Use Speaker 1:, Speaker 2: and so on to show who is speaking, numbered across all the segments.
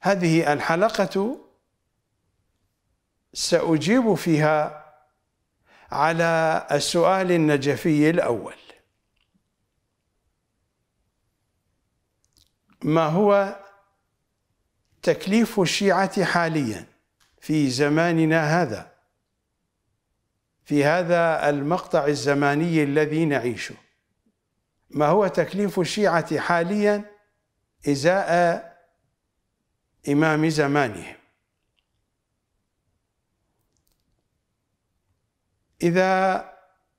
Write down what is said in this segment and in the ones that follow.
Speaker 1: هذه الحلقة سأجيب فيها على السؤال النجفي الأول ما هو تكليف الشيعة حاليا في زماننا هذا في هذا المقطع الزماني الذي نعيشه ما هو تكليف الشيعة حاليا إزاء إمام زمانه إذا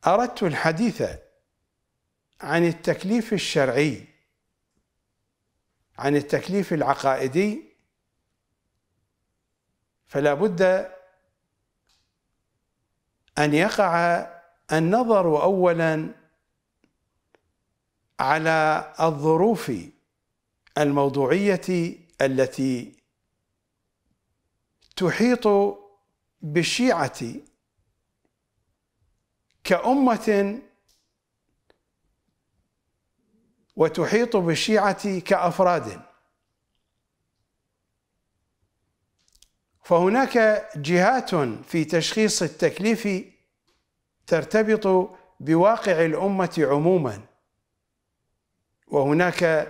Speaker 1: أردت الحديث عن التكليف الشرعي عن التكليف العقائدي فلا بد أن يقع النظر أولا على الظروف الموضوعية التي تحيط بالشيعة كأمة وتحيط بالشيعة كأفراد فهناك جهات في تشخيص التكليف ترتبط بواقع الأمة عموما وهناك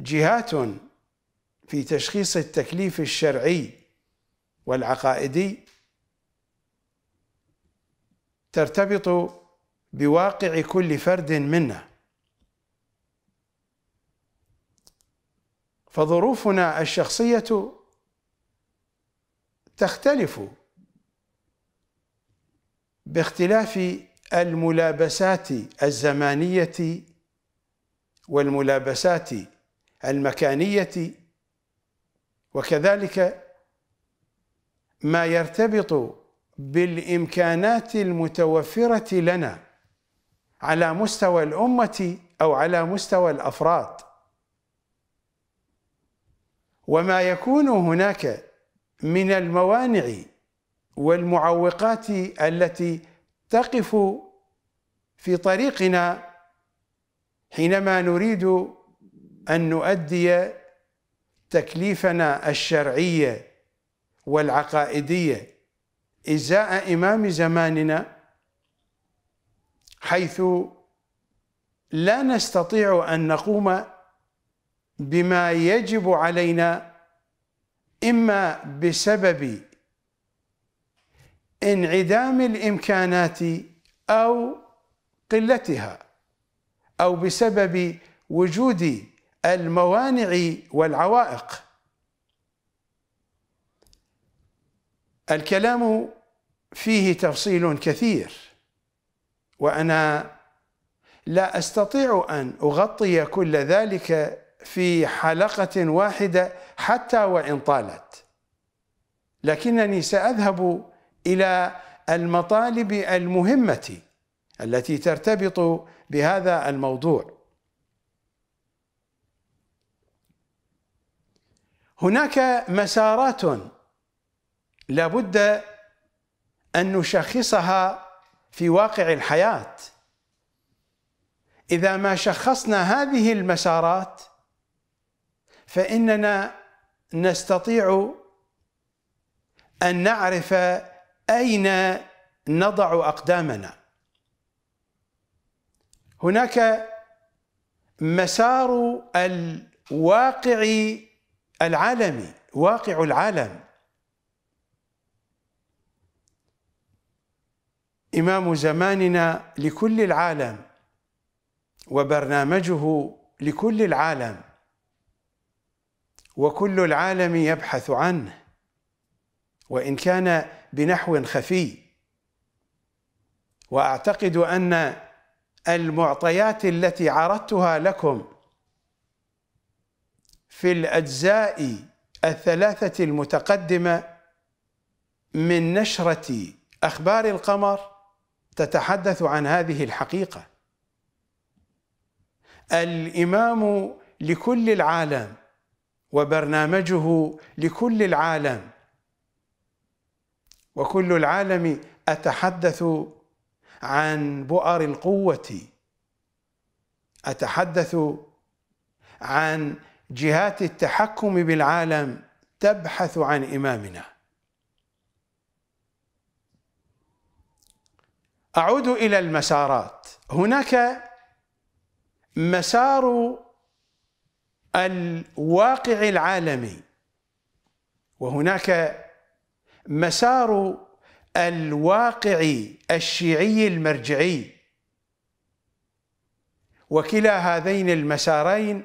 Speaker 1: جهات في تشخيص التكليف الشرعي والعقائدي ترتبط بواقع كل فرد منا فظروفنا الشخصيه تختلف باختلاف الملابسات الزمانيه والملابسات المكانيه وكذلك ما يرتبط بالامكانات المتوفره لنا على مستوى الامه او على مستوى الافراد وما يكون هناك من الموانع والمعوقات التي تقف في طريقنا حينما نريد ان نؤدي تكليفنا الشرعي والعقائدية إزاء إمام زماننا حيث لا نستطيع أن نقوم بما يجب علينا إما بسبب انعدام الإمكانات أو قلتها أو بسبب وجود الموانع والعوائق الكلام فيه تفصيل كثير وانا لا استطيع ان اغطي كل ذلك في حلقه واحده حتى وان طالت لكنني ساذهب الى المطالب المهمه التي ترتبط بهذا الموضوع هناك مسارات لابد أن نشخصها في واقع الحياة إذا ما شخصنا هذه المسارات فإننا نستطيع أن نعرف أين نضع أقدامنا هناك مسار الواقع العالمي واقع العالم إمام زماننا لكل العالم وبرنامجه لكل العالم وكل العالم يبحث عنه وإن كان بنحو خفي وأعتقد أن المعطيات التي عرضتها لكم في الأجزاء الثلاثة المتقدمة من نشرة أخبار القمر تتحدث عن هذه الحقيقه الامام لكل العالم وبرنامجه لكل العالم وكل العالم اتحدث عن بؤر القوه اتحدث عن جهات التحكم بالعالم تبحث عن امامنا أعود إلى المسارات هناك مسار الواقع العالمي وهناك مسار الواقع الشيعي المرجعي وكلا هذين المسارين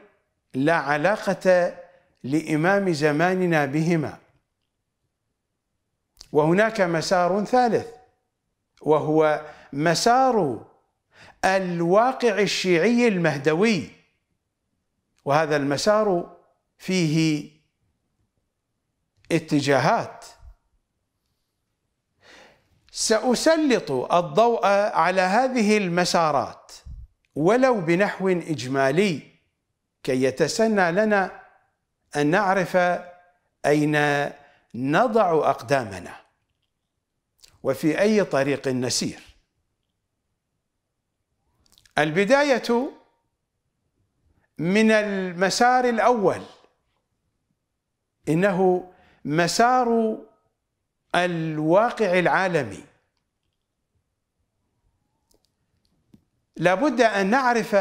Speaker 1: لا علاقة لإمام زماننا بهما وهناك مسار ثالث وهو مسار الواقع الشيعي المهدوي وهذا المسار فيه اتجاهات سأسلط الضوء على هذه المسارات ولو بنحو إجمالي كي يتسنى لنا أن نعرف أين نضع أقدامنا وفي أي طريق نسير البداية من المسار الأول إنه مسار الواقع العالمي لابد أن نعرف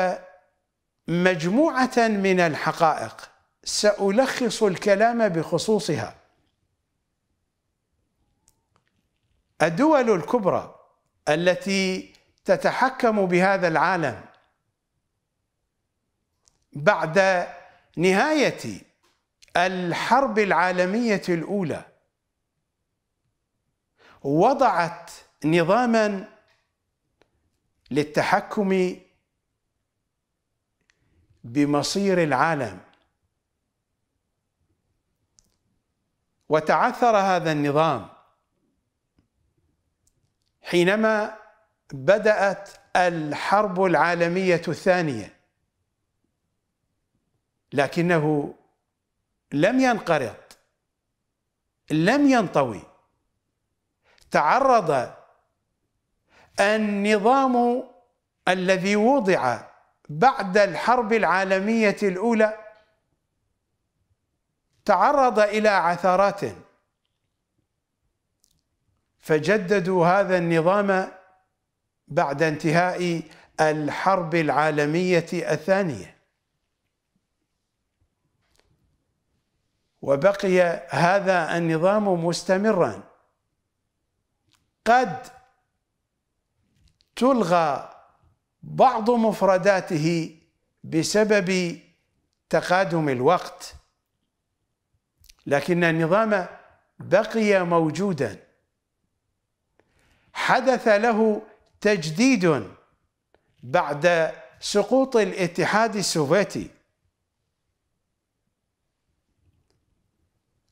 Speaker 1: مجموعة من الحقائق سألخص الكلام بخصوصها الدول الكبرى التي تتحكم بهذا العالم بعد نهايه الحرب العالميه الاولى وضعت نظاما للتحكم بمصير العالم وتعثر هذا النظام حينما بدأت الحرب العالمية الثانية لكنه لم ينقرض لم ينطوي تعرض النظام الذي وضع بعد الحرب العالمية الأولى تعرض إلى عثرات فجددوا هذا النظام بعد انتهاء الحرب العالمية الثانية وبقي هذا النظام مستمرا قد تلغى بعض مفرداته بسبب تقادم الوقت لكن النظام بقي موجوداً حدث له تجديد بعد سقوط الاتحاد السوفيتي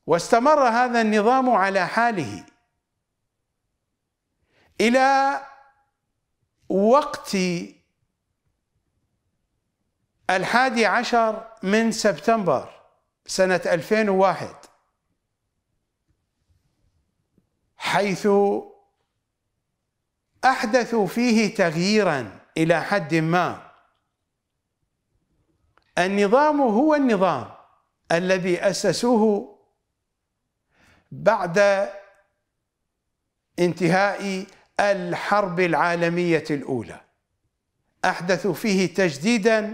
Speaker 1: واستمر هذا النظام على حاله إلى وقت الحادي عشر من سبتمبر سنة 2001 حيث احدثوا فيه تغييرا الى حد ما النظام هو النظام الذي اسسوه بعد انتهاء الحرب العالميه الاولى احدثوا فيه تجديدا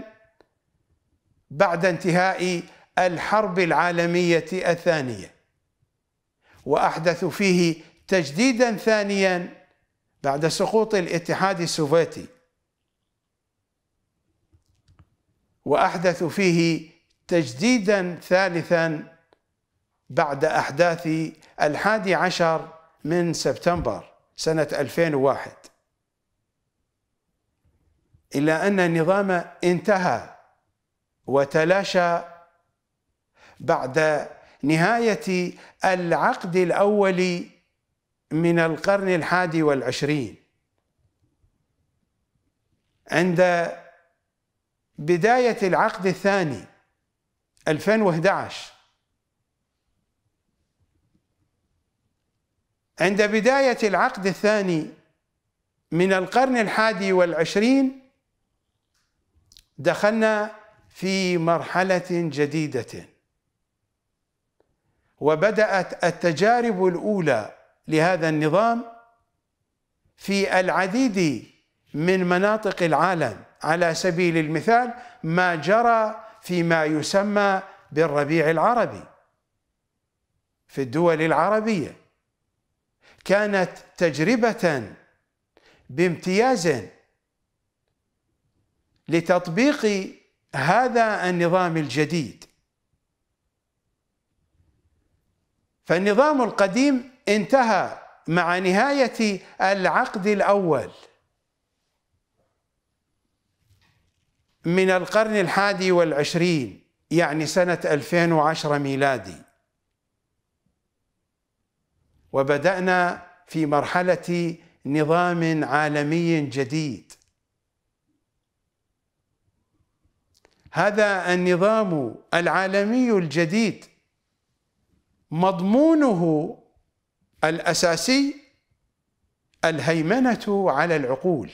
Speaker 1: بعد انتهاء الحرب العالميه الثانيه واحدثوا فيه تجديدا ثانيا بعد سقوط الاتحاد السوفيتي وأحدثوا فيه تجديدا ثالثا بعد أحداث الحادي عشر من سبتمبر سنة 2001 إلا أن النظام انتهى وتلاشى بعد نهاية العقد الأول من القرن الحادي والعشرين عند بداية العقد الثاني 2011 عند بداية العقد الثاني من القرن الحادي والعشرين دخلنا في مرحلة جديدة وبدأت التجارب الأولى لهذا النظام في العديد من مناطق العالم على سبيل المثال ما جرى فيما يسمى بالربيع العربي في الدول العربيه كانت تجربه بامتياز لتطبيق هذا النظام الجديد فالنظام القديم انتهى مع نهاية العقد الأول من القرن الحادي والعشرين يعني سنة 2010 ميلادي وبدأنا في مرحلة نظام عالمي جديد هذا النظام العالمي الجديد مضمونه الأساسي الهيمنة على العقول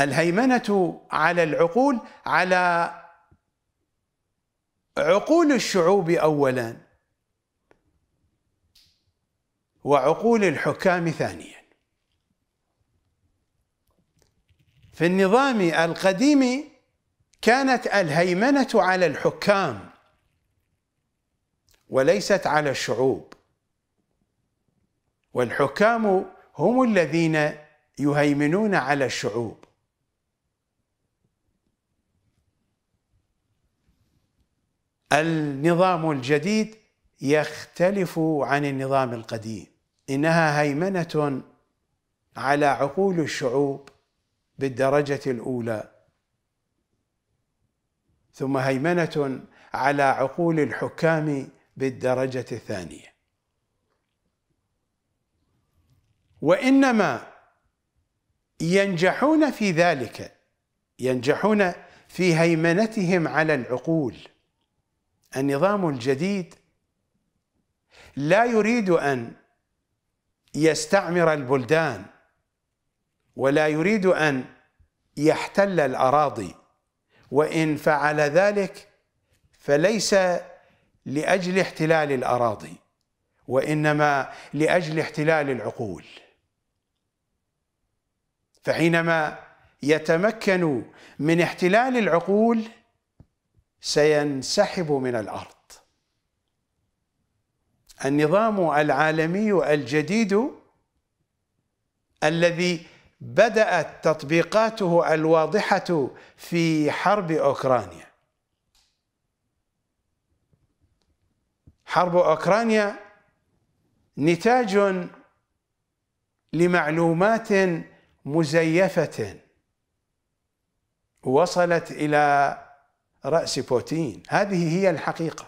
Speaker 1: الهيمنة على العقول على عقول الشعوب أولا وعقول الحكام ثانيا في النظام القديم كانت الهيمنة على الحكام وليست على الشعوب والحكام هم الذين يهيمنون على الشعوب النظام الجديد يختلف عن النظام القديم انها هيمنه على عقول الشعوب بالدرجه الاولى ثم هيمنه على عقول الحكام بالدرجة الثانية وإنما ينجحون في ذلك ينجحون في هيمنتهم على العقول النظام الجديد لا يريد أن يستعمر البلدان ولا يريد أن يحتل الأراضي وإن فعل ذلك فليس لاجل احتلال الاراضي وانما لاجل احتلال العقول فحينما يتمكن من احتلال العقول سينسحب من الارض النظام العالمي الجديد الذي بدات تطبيقاته الواضحه في حرب اوكرانيا حرب اوكرانيا نتاج لمعلومات مزيفه وصلت الى راس بوتين هذه هي الحقيقه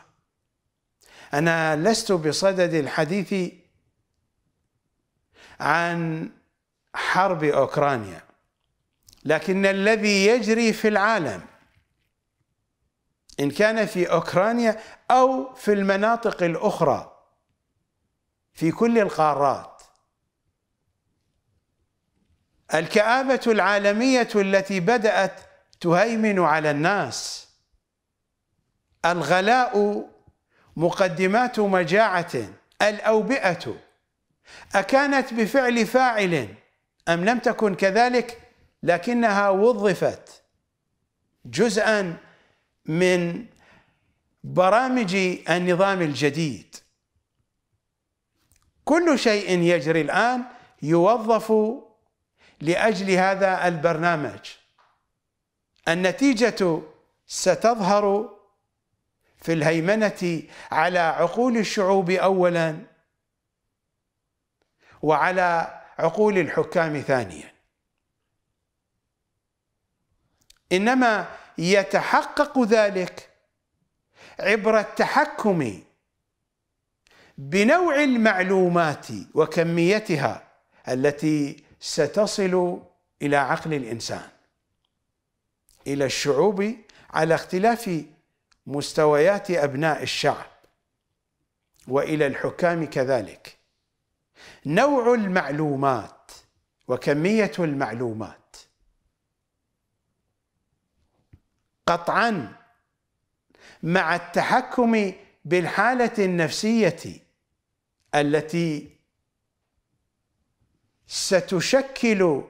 Speaker 1: انا لست بصدد الحديث عن حرب اوكرانيا لكن الذي يجري في العالم إن كان في أوكرانيا أو في المناطق الأخرى في كل القارات الكآبة العالمية التي بدأت تهيمن على الناس الغلاء مقدمات مجاعة الأوبئة أكانت بفعل فاعل أم لم تكن كذلك لكنها وظفت جزءا من برامج النظام الجديد كل شيء يجري الان يوظف لاجل هذا البرنامج النتيجه ستظهر في الهيمنه على عقول الشعوب اولا وعلى عقول الحكام ثانيا انما يتحقق ذلك عبر التحكم بنوع المعلومات وكميتها التي ستصل الى عقل الانسان الى الشعوب على اختلاف مستويات ابناء الشعب والى الحكام كذلك نوع المعلومات وكميه المعلومات قطعا مع التحكم بالحالة النفسية التي ستشكل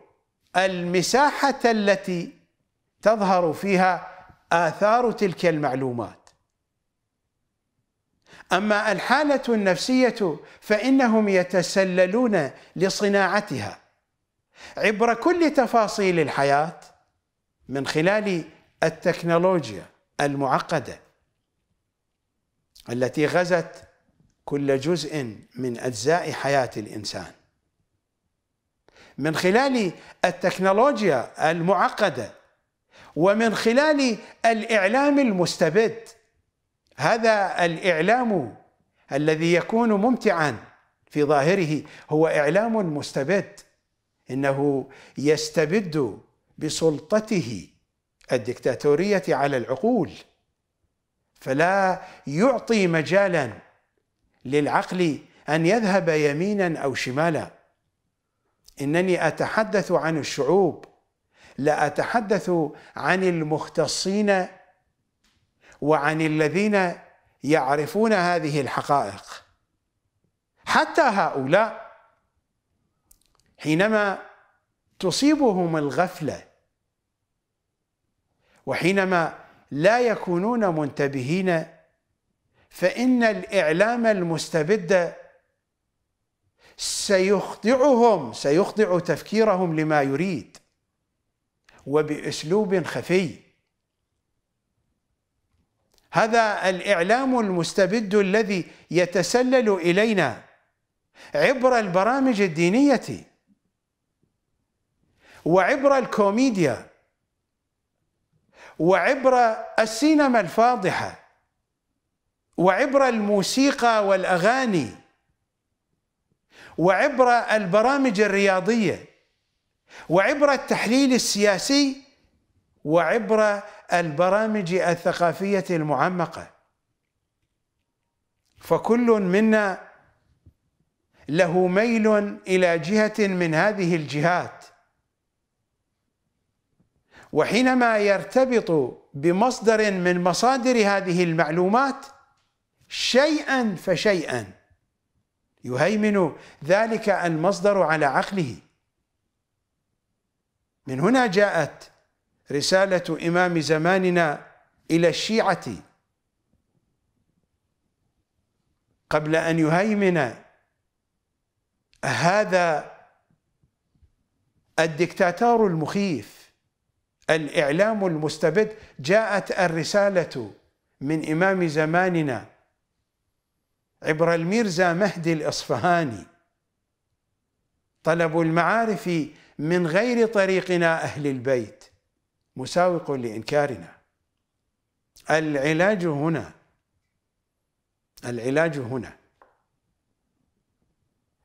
Speaker 1: المساحة التي تظهر فيها آثار تلك المعلومات أما الحالة النفسية فإنهم يتسللون لصناعتها عبر كل تفاصيل الحياة من خلال التكنولوجيا المعقده التي غزت كل جزء من اجزاء حياه الانسان من خلال التكنولوجيا المعقده ومن خلال الاعلام المستبد هذا الاعلام الذي يكون ممتعا في ظاهره هو اعلام مستبد انه يستبد بسلطته الدكتاتورية على العقول فلا يعطي مجالا للعقل أن يذهب يمينا أو شمالا إنني أتحدث عن الشعوب لا أتحدث عن المختصين وعن الذين يعرفون هذه الحقائق حتى هؤلاء حينما تصيبهم الغفله وحينما لا يكونون منتبهين فإن الإعلام المستبد سيخضعهم سيخضع تفكيرهم لما يريد وبأسلوب خفي هذا الإعلام المستبد الذي يتسلل إلينا عبر البرامج الدينية وعبر الكوميديا وعبر السينما الفاضحه وعبر الموسيقى والاغاني وعبر البرامج الرياضيه وعبر التحليل السياسي وعبر البرامج الثقافيه المعمقه فكل منا له ميل الى جهه من هذه الجهات وحينما يرتبط بمصدر من مصادر هذه المعلومات شيئا فشيئا يهيمن ذلك المصدر على عقله من هنا جاءت رسالة إمام زماننا إلى الشيعة قبل أن يهيمن هذا الدكتاتور المخيف الإعلام المستبد جاءت الرسالة من إمام زماننا عبر الميرزا مهدي الإصفهاني طلب المعارف من غير طريقنا أهل البيت مساوق لإنكارنا العلاج هنا العلاج هنا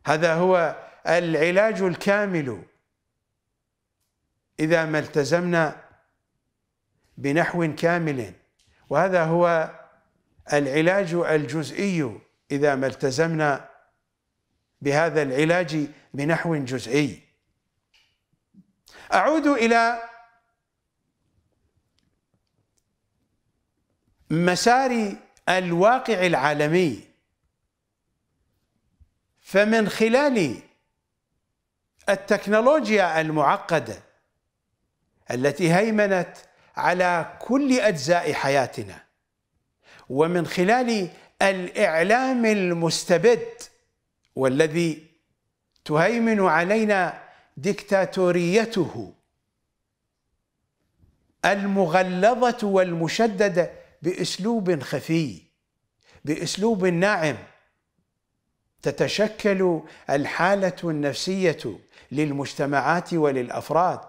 Speaker 1: هذا هو العلاج الكامل إذا ما التزمنا بنحو كامل وهذا هو العلاج الجزئي إذا ما التزمنا بهذا العلاج بنحو جزئي أعود إلى مسار الواقع العالمي فمن خلال التكنولوجيا المعقده التي هيمنت على كل اجزاء حياتنا ومن خلال الاعلام المستبد والذي تهيمن علينا دكتاتوريته المغلظه والمشدده باسلوب خفي باسلوب ناعم تتشكل الحاله النفسيه للمجتمعات وللافراد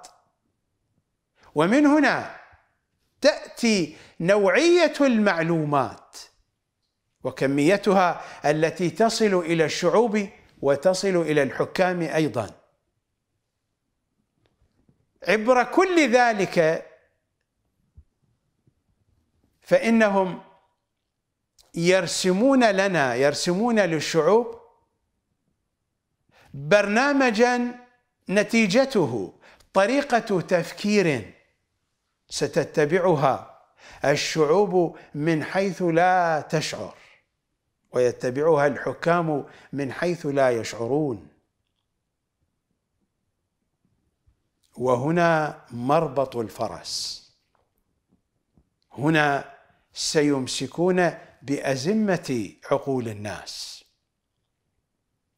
Speaker 1: ومن هنا تاتي نوعيه المعلومات وكميتها التي تصل الى الشعوب وتصل الى الحكام ايضا عبر كل ذلك فانهم يرسمون لنا يرسمون للشعوب برنامجا نتيجته طريقه تفكير ستتبعها الشعوب من حيث لا تشعر ويتبعها الحكام من حيث لا يشعرون وهنا مربط الفرس هنا سيمسكون بأزمة عقول الناس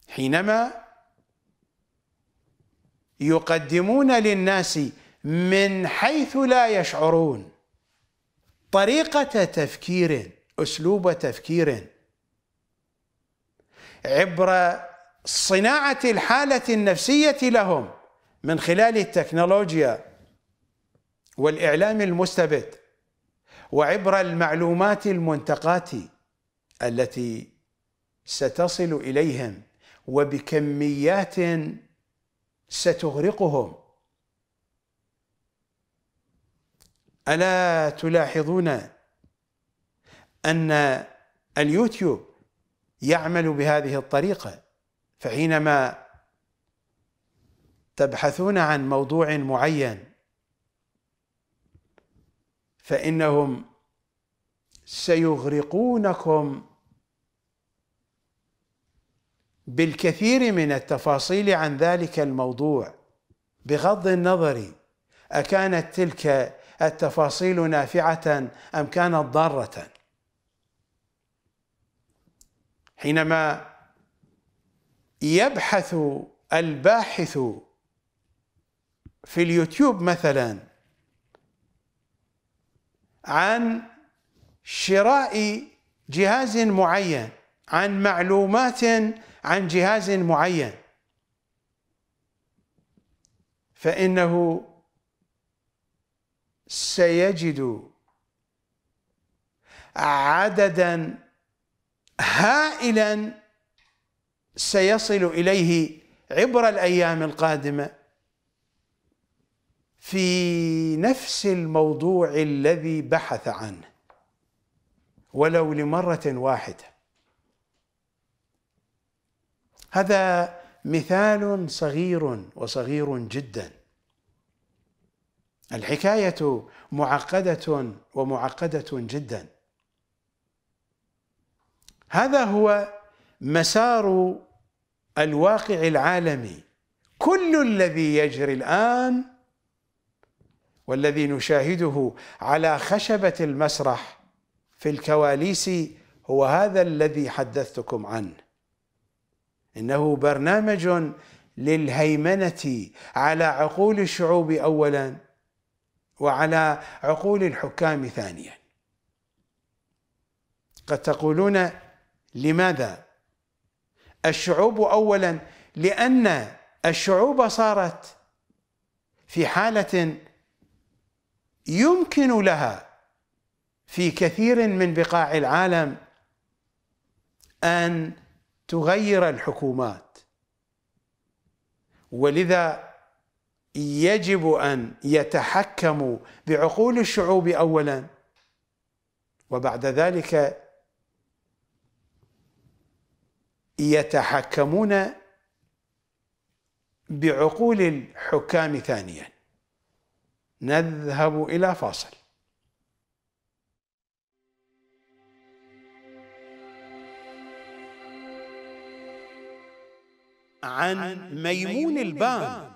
Speaker 1: حينما يقدمون للناس من حيث لا يشعرون طريقة تفكير أسلوب تفكير عبر صناعة الحالة النفسية لهم من خلال التكنولوجيا والإعلام المستبد وعبر المعلومات المنتقاة التي ستصل إليهم وبكميات ستغرقهم ألا تلاحظون أن اليوتيوب يعمل بهذه الطريقة فحينما تبحثون عن موضوع معين فإنهم سيغرقونكم بالكثير من التفاصيل عن ذلك الموضوع بغض النظر أكانت تلك التفاصيل نافعة أم كانت ضارة حينما يبحث الباحث في اليوتيوب مثلا عن شراء جهاز معين عن معلومات عن جهاز معين فإنه سيجد عددا هائلا سيصل اليه عبر الايام القادمه في نفس الموضوع الذي بحث عنه ولو لمره واحده هذا مثال صغير وصغير جدا الحكاية معقدة ومعقدة جدا هذا هو مسار الواقع العالمي كل الذي يجري الآن والذي نشاهده على خشبة المسرح في الكواليس هو هذا الذي حدثتكم عنه إنه برنامج للهيمنة على عقول الشعوب أولاً وعلى عقول الحكام ثانيا قد تقولون لماذا الشعوب اولا لان الشعوب صارت في حاله يمكن لها في كثير من بقاع العالم ان تغير الحكومات ولذا يجب ان يتحكموا بعقول الشعوب اولا وبعد ذلك يتحكمون بعقول الحكام ثانيا نذهب الى فاصل عن ميمون البان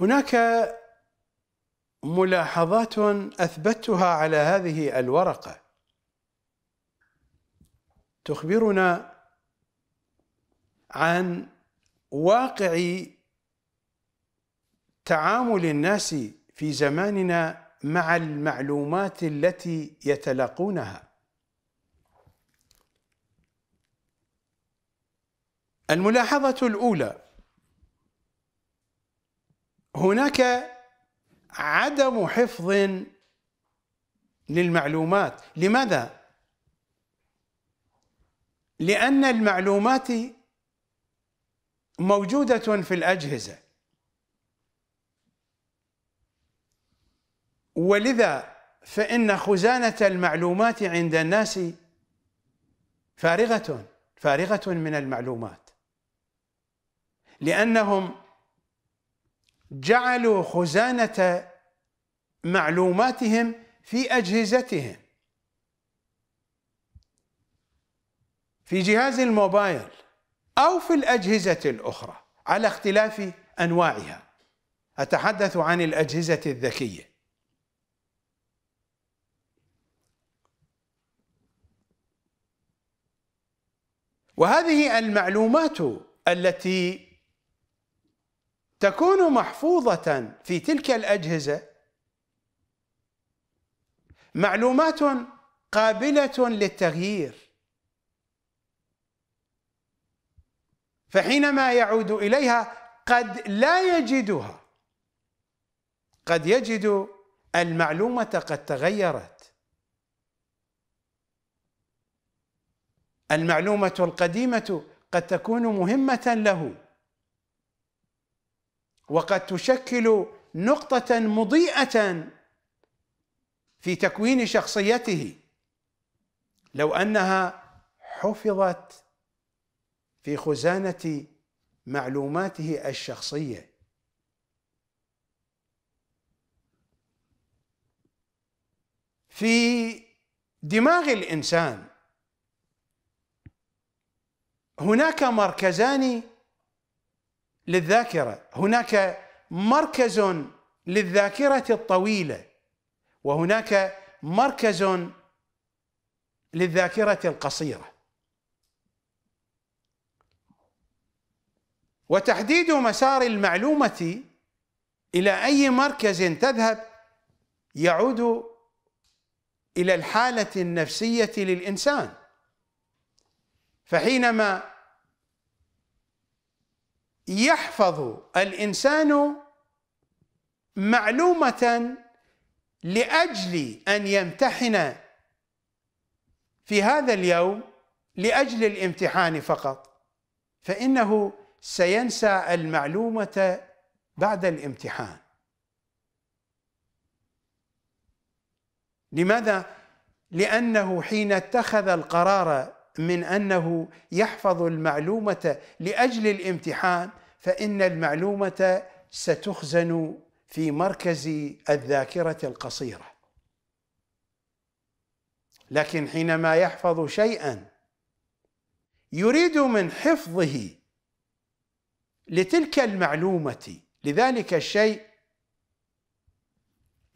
Speaker 1: هناك ملاحظات اثبتها على هذه الورقه تخبرنا عن واقع تعامل الناس في زماننا مع المعلومات التي يتلقونها الملاحظه الاولى هناك عدم حفظ للمعلومات لماذا لان المعلومات موجوده في الاجهزه ولذا فان خزانه المعلومات عند الناس فارغه فارغه من المعلومات لانهم جعلوا خزانة معلوماتهم في أجهزتهم في جهاز الموبايل أو في الأجهزة الأخرى على اختلاف أنواعها أتحدث عن الأجهزة الذكية وهذه المعلومات التي تكون محفوظة في تلك الأجهزة معلومات قابلة للتغيير فحينما يعود إليها قد لا يجدها قد يجد المعلومة قد تغيرت المعلومة القديمة قد تكون مهمة له وقد تشكل نقطة مضيئة في تكوين شخصيته لو أنها حفظت في خزانة معلوماته الشخصية في دماغ الإنسان هناك مركزان للذاكرة هناك مركز للذاكرة الطويلة وهناك مركز للذاكرة القصيرة وتحديد مسار المعلومة إلى أي مركز تذهب يعود إلى الحالة النفسية للإنسان فحينما يحفظ الانسان معلومه لاجل ان يمتحن في هذا اليوم لاجل الامتحان فقط فانه سينسى المعلومه بعد الامتحان لماذا لانه حين اتخذ القرار من انه يحفظ المعلومه لاجل الامتحان فان المعلومه ستخزن في مركز الذاكره القصيره لكن حينما يحفظ شيئا يريد من حفظه لتلك المعلومه لذلك الشيء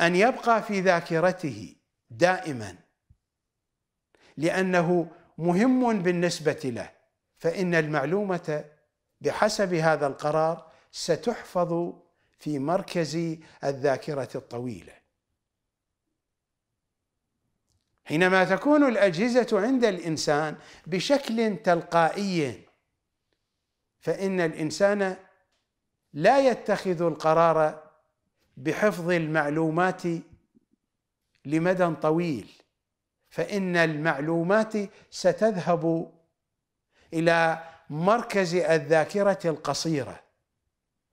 Speaker 1: ان يبقى في ذاكرته دائما لانه مهم بالنسبة له فإن المعلومة بحسب هذا القرار ستحفظ في مركز الذاكرة الطويلة حينما تكون الأجهزة عند الإنسان بشكل تلقائي فإن الإنسان لا يتخذ القرار بحفظ المعلومات لمدى طويل فإن المعلومات ستذهب إلى مركز الذاكرة القصيرة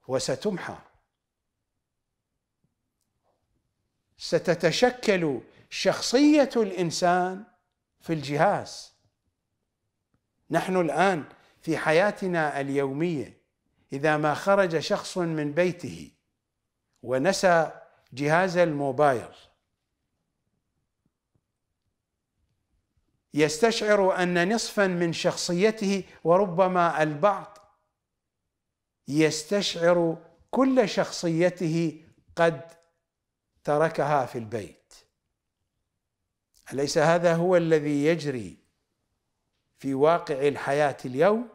Speaker 1: وستمحى ستتشكل شخصية الإنسان في الجهاز نحن الآن في حياتنا اليومية إذا ما خرج شخص من بيته ونسى جهاز الموبايل يستشعر ان نصفا من شخصيته وربما البعض يستشعر كل شخصيته قد تركها في البيت اليس هذا هو الذي يجري في واقع الحياه اليوم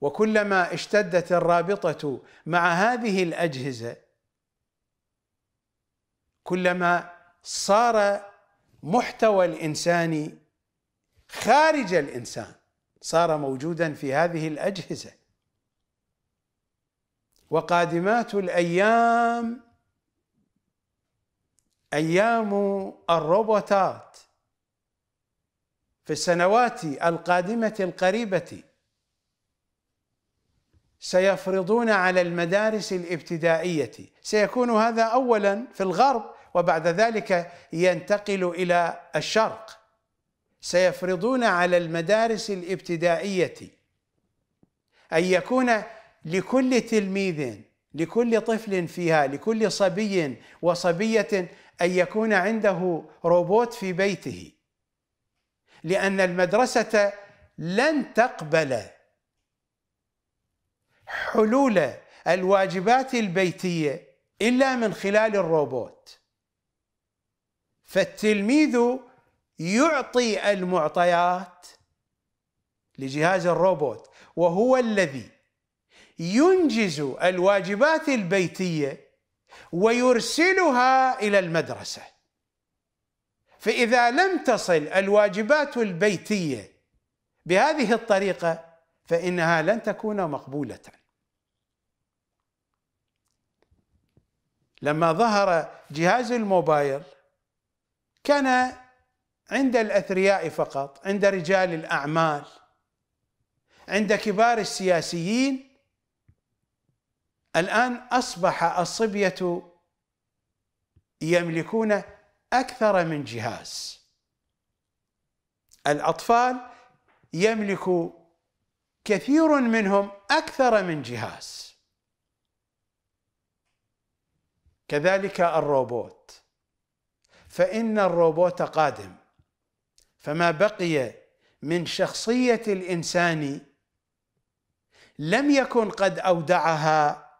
Speaker 1: وكلما اشتدت الرابطه مع هذه الاجهزه كلما صار محتوى الانساني خارج الانسان صار موجودا في هذه الاجهزه وقادمات الايام ايام الروبوتات في السنوات القادمه القريبه سيفرضون على المدارس الابتدائيه سيكون هذا اولا في الغرب وبعد ذلك ينتقل إلى الشرق سيفرضون على المدارس الابتدائية أن يكون لكل تلميذ لكل طفل فيها لكل صبي وصبية أن يكون عنده روبوت في بيته لأن المدرسة لن تقبل حلول الواجبات البيتية إلا من خلال الروبوت فالتلميذ يعطي المعطيات لجهاز الروبوت وهو الذي ينجز الواجبات البيتيه ويرسلها الى المدرسه فاذا لم تصل الواجبات البيتيه بهذه الطريقه فانها لن تكون مقبوله لما ظهر جهاز الموبايل كان عند الاثرياء فقط عند رجال الاعمال عند كبار السياسيين الان اصبح الصبيه يملكون اكثر من جهاز الاطفال يملك كثير منهم اكثر من جهاز كذلك الروبوت فإن الروبوت قادم فما بقي من شخصية الإنسان لم يكن قد أودعها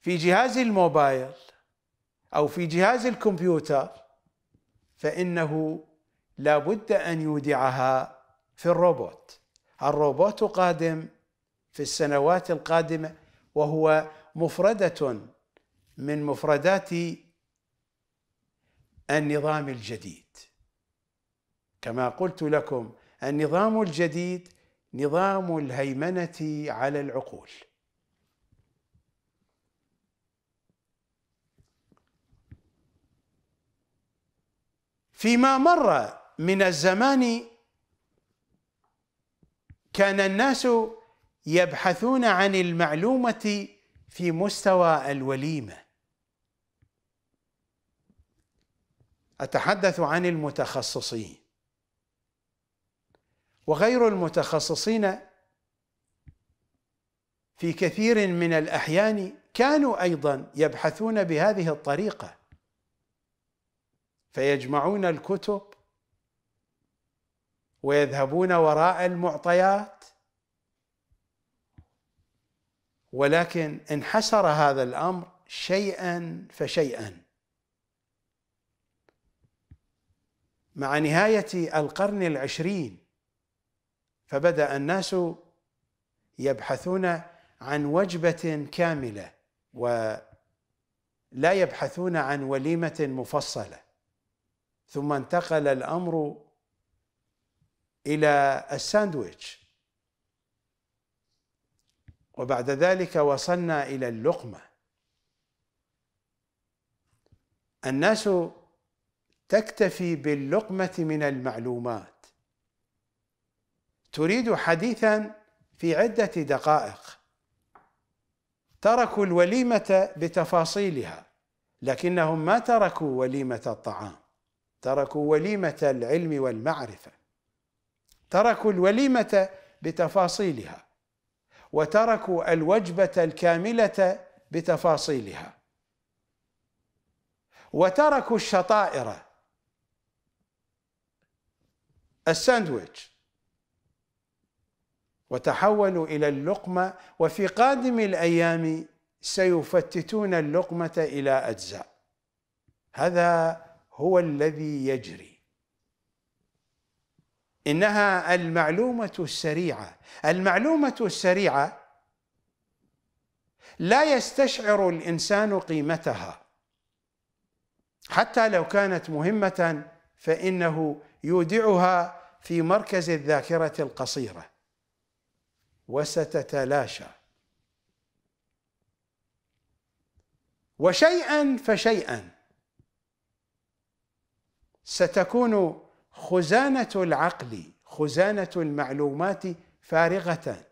Speaker 1: في جهاز الموبايل أو في جهاز الكمبيوتر فإنه لا بد أن يودعها في الروبوت الروبوت قادم في السنوات القادمة وهو مفردة من مفردات النظام الجديد كما قلت لكم النظام الجديد نظام الهيمنه على العقول فيما مر من الزمان كان الناس يبحثون عن المعلومه في مستوى الوليمه أتحدث عن المتخصصين وغير المتخصصين في كثير من الأحيان كانوا أيضا يبحثون بهذه الطريقة فيجمعون الكتب ويذهبون وراء المعطيات ولكن انحسر هذا الامر شيئا فشيئا مع نهاية القرن العشرين فبدأ الناس يبحثون عن وجبة كاملة ولا يبحثون عن وليمة مفصلة ثم انتقل الأمر إلى الساندويتش وبعد ذلك وصلنا إلى اللقمة الناس تكتفي باللقمه من المعلومات تريد حديثا في عده دقائق تركوا الوليمه بتفاصيلها لكنهم ما تركوا وليمه الطعام تركوا وليمه العلم والمعرفه تركوا الوليمه بتفاصيلها وتركوا الوجبه الكامله بتفاصيلها وتركوا الشطائر الساندويتش وتحولوا إلى اللقمة وفي قادم الأيام سيفتتون اللقمة إلى أجزاء هذا هو الذي يجري إنها المعلومة السريعة المعلومة السريعة لا يستشعر الإنسان قيمتها حتى لو كانت مهمة فإنه يودعها في مركز الذاكره القصيره وستتلاشى وشيئا فشيئا ستكون خزانه العقل خزانه المعلومات فارغه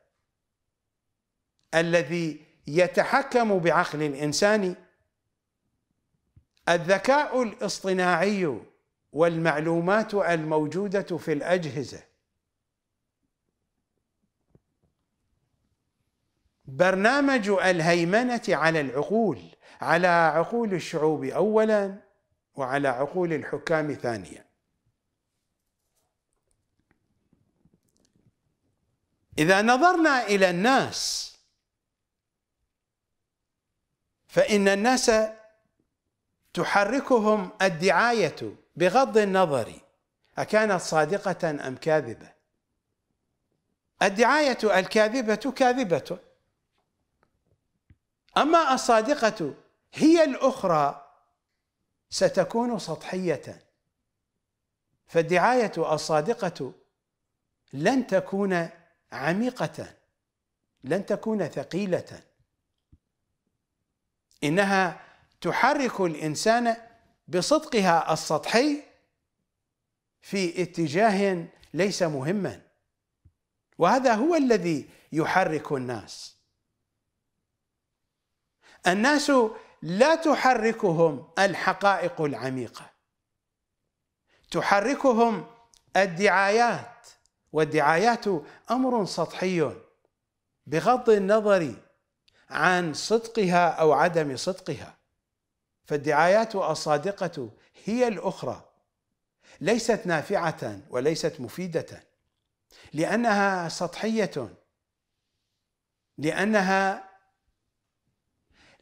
Speaker 1: الذي يتحكم بعقل الانسان الذكاء الاصطناعي والمعلومات الموجوده في الاجهزه برنامج الهيمنه على العقول على عقول الشعوب اولا وعلى عقول الحكام ثانيا اذا نظرنا الى الناس فان الناس تحركهم الدعايه بغض النظر أكانت صادقة أم كاذبة الدعاية الكاذبة كاذبة أما الصادقة هي الأخرى ستكون سطحية فالدعاية الصادقة لن تكون عميقة لن تكون ثقيلة إنها تحرك الإنسان بصدقها السطحي في اتجاه ليس مهما وهذا هو الذي يحرك الناس الناس لا تحركهم الحقائق العميقه تحركهم الدعايات والدعايات امر سطحي بغض النظر عن صدقها او عدم صدقها فالدعايات الصادقة هي الأخرى ليست نافعة وليست مفيدة لأنها سطحية لأنها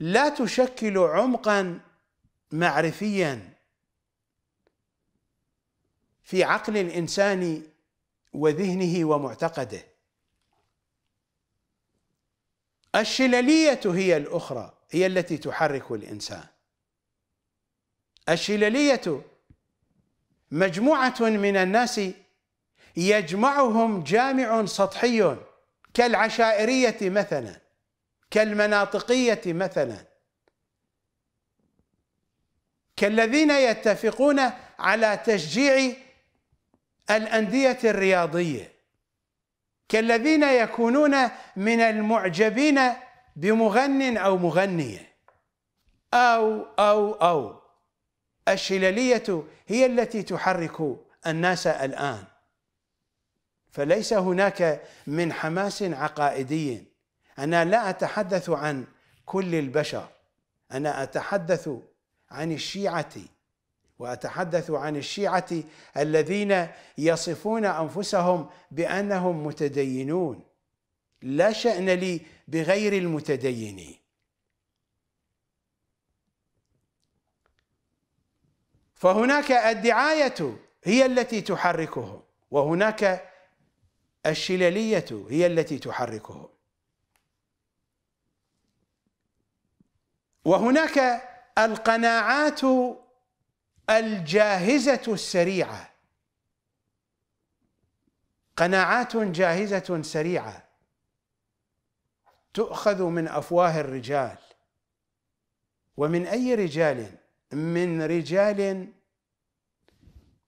Speaker 1: لا تشكل عمقا معرفيا في عقل الإنسان وذهنه ومعتقده الشللية هي الأخرى هي التي تحرك الإنسان الشللية مجموعة من الناس يجمعهم جامع سطحي كالعشائرية مثلا كالمناطقية مثلا كالذين يتفقون على تشجيع الأندية الرياضية كالذين يكونون من المعجبين بمغن أو مغنية أو أو أو الشللية هي التي تحرك الناس الآن فليس هناك من حماس عقائدي أنا لا أتحدث عن كل البشر أنا أتحدث عن الشيعة وأتحدث عن الشيعة الذين يصفون أنفسهم بأنهم متدينون لا شأن لي بغير المتدينين فهناك الدعاية هي التي تحركهم وهناك الشللية هي التي تحركهم وهناك القناعات الجاهزة السريعة قناعات جاهزة سريعة تؤخذ من أفواه الرجال ومن أي رجال من رجال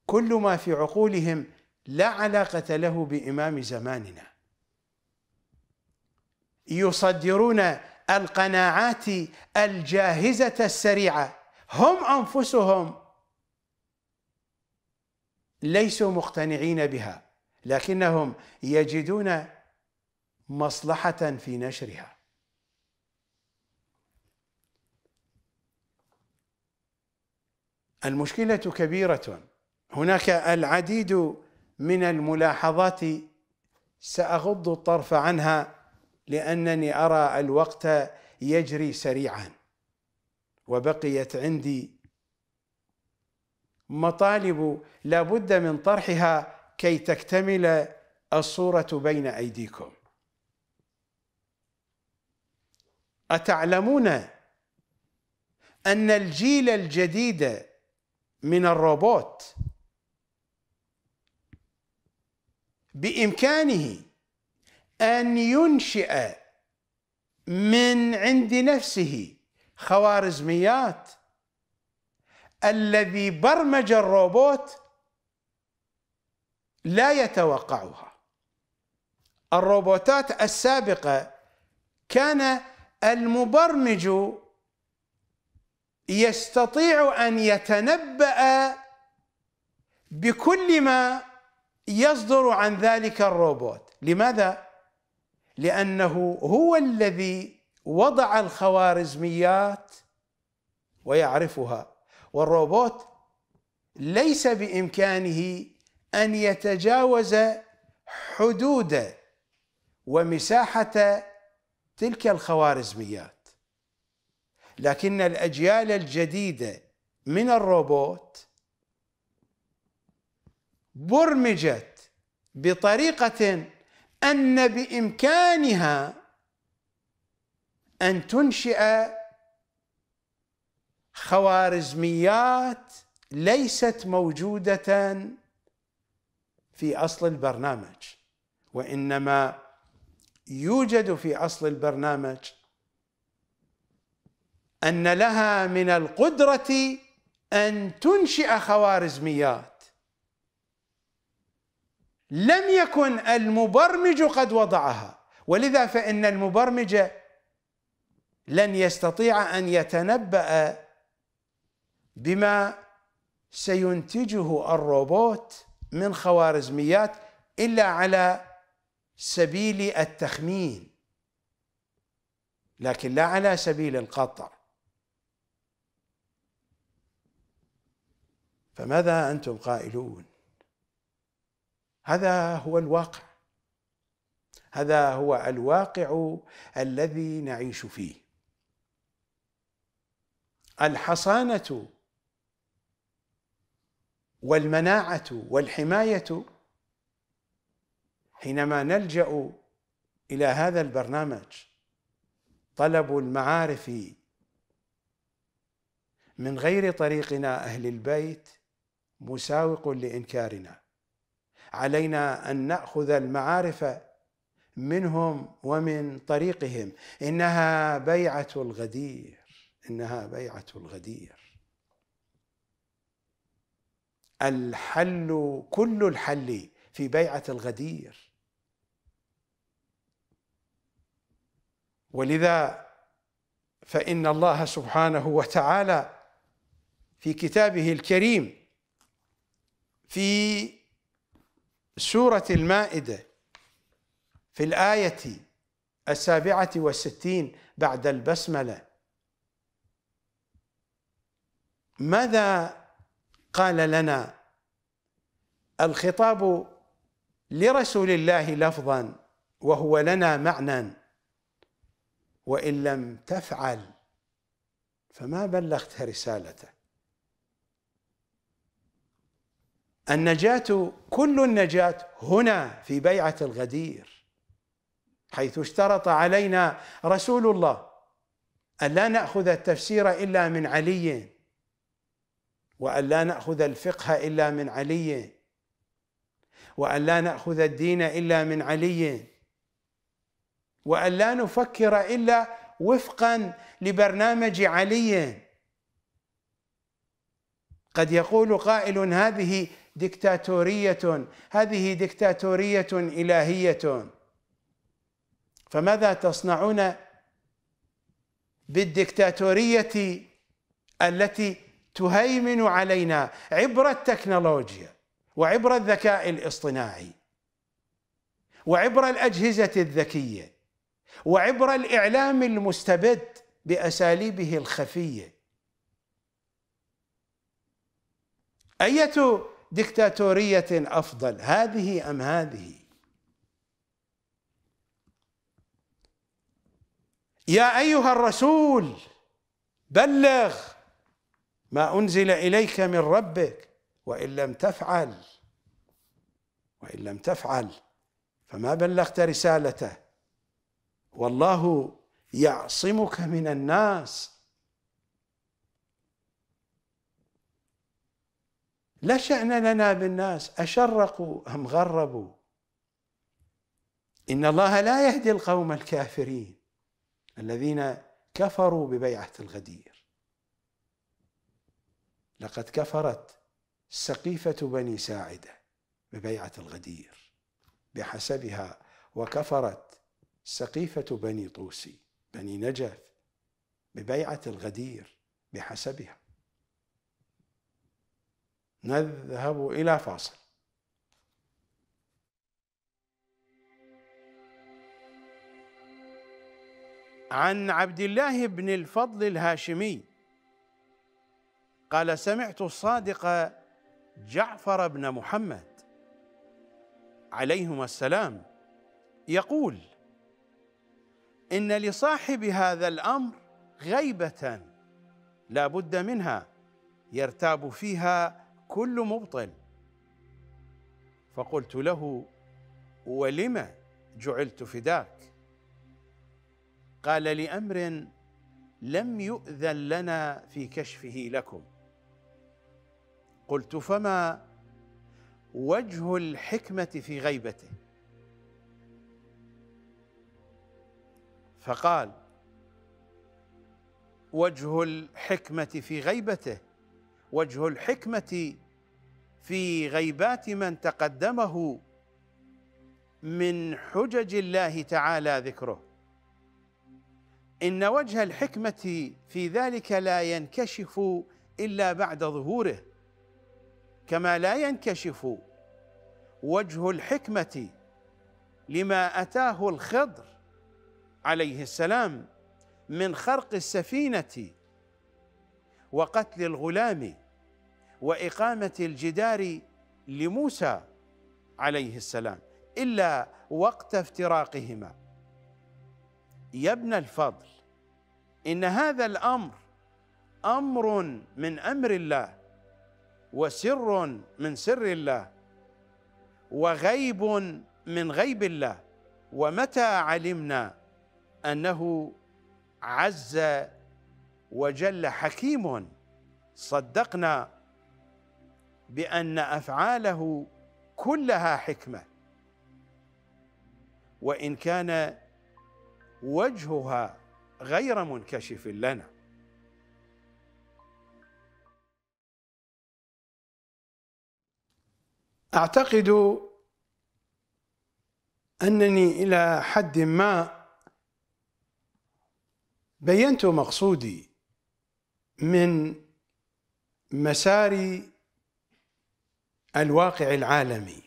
Speaker 1: كل ما في عقولهم لا علاقة له بإمام زماننا يصدرون القناعات الجاهزة السريعة هم أنفسهم ليسوا مقتنعين بها لكنهم يجدون مصلحة في نشرها المشكلة كبيرة هناك العديد من الملاحظات سأغض الطرف عنها لأنني أرى الوقت يجري سريعا وبقيت عندي مطالب لا بد من طرحها كي تكتمل الصورة بين أيديكم أتعلمون أن الجيل الجديد من الروبوت بامكانه ان ينشئ من عند نفسه خوارزميات الذي برمج الروبوت لا يتوقعها الروبوتات السابقه كان المبرمج يستطيع ان يتنبأ بكل ما يصدر عن ذلك الروبوت، لماذا؟ لانه هو الذي وضع الخوارزميات ويعرفها، والروبوت ليس بامكانه ان يتجاوز حدود ومساحه تلك الخوارزميات لكن الأجيال الجديدة من الروبوت برمجت بطريقة أن بإمكانها أن تنشئ خوارزميات ليست موجودة في أصل البرنامج وإنما يوجد في أصل البرنامج أن لها من القدرة أن تنشئ خوارزميات لم يكن المبرمج قد وضعها ولذا فإن المبرمج لن يستطيع أن يتنبأ بما سينتجه الروبوت من خوارزميات إلا على سبيل التخمين لكن لا على سبيل القطع فماذا انتم قائلون هذا هو الواقع هذا هو الواقع الذي نعيش فيه الحصانه والمناعه والحمايه حينما نلجا الى هذا البرنامج طلب المعارف من غير طريقنا اهل البيت مساوق لانكارنا علينا ان ناخذ المعارف منهم ومن طريقهم انها بيعه الغدير انها بيعه الغدير الحل كل الحل في بيعه الغدير ولذا فان الله سبحانه وتعالى في كتابه الكريم في سورة المائدة في الآية السابعة والستين بعد البسملة ماذا قال لنا الخطاب لرسول الله لفظا وهو لنا معنى وإن لم تفعل فما بلغت رسالته النجاة كل النجاة هنا في بيعة الغدير حيث اشترط علينا رسول الله أن لا نأخذ التفسير إلا من علي وأن لا نأخذ الفقه إلا من علي وأن لا نأخذ الدين إلا من علي وأن لا نفكر إلا وفقا لبرنامج علي قد يقول قائل هذه دكتاتورية هذه دكتاتورية إلهية فماذا تصنعون بالدكتاتورية التي تهيمن علينا عبر التكنولوجيا وعبر الذكاء الاصطناعي وعبر الأجهزة الذكية وعبر الإعلام المستبد بأساليبه الخفية أية دكتاتورية أفضل هذه أم هذه يا أيها الرسول بلغ ما أنزل إليك من ربك وإن لم تفعل وإن لم تفعل فما بلغت رسالته والله يعصمك من الناس لا شأن لنا بالناس أشرقوا أم غربوا إن الله لا يهدي القوم الكافرين الذين كفروا ببيعة الغدير لقد كفرت سقيفة بني ساعدة ببيعة الغدير بحسبها وكفرت سقيفة بني طوسي بني نجف ببيعة الغدير بحسبها نذهب إلى فاصل عن عبد الله بن الفضل الهاشمي قال سمعت الصادق جعفر بن محمد عليهما السلام يقول ان لصاحب هذا الامر غيبه لا بد منها يرتاب فيها كل مبطل فقلت له ولم جعلت فداك قال لامر لم يؤذن لنا في كشفه لكم قلت فما وجه الحكمه في غيبته فقال وجه الحكمه في غيبته وجه الحكمه في غيبات من تقدمه من حجج الله تعالى ذكره ان وجه الحكمه في ذلك لا ينكشف الا بعد ظهوره كما لا ينكشف وجه الحكمه لما اتاه الخضر عليه السلام من خرق السفينه وقتل الغلام واقامه الجدار لموسى عليه السلام الا وقت افتراقهما يا ابن الفضل ان هذا الامر امر من امر الله وسر من سر الله وغيب من غيب الله ومتى علمنا انه عز وجل حكيم صدقنا بان افعاله كلها حكمه وان كان وجهها غير منكشف لنا اعتقد انني الى حد ما بينت مقصودي من مسار الواقع العالمي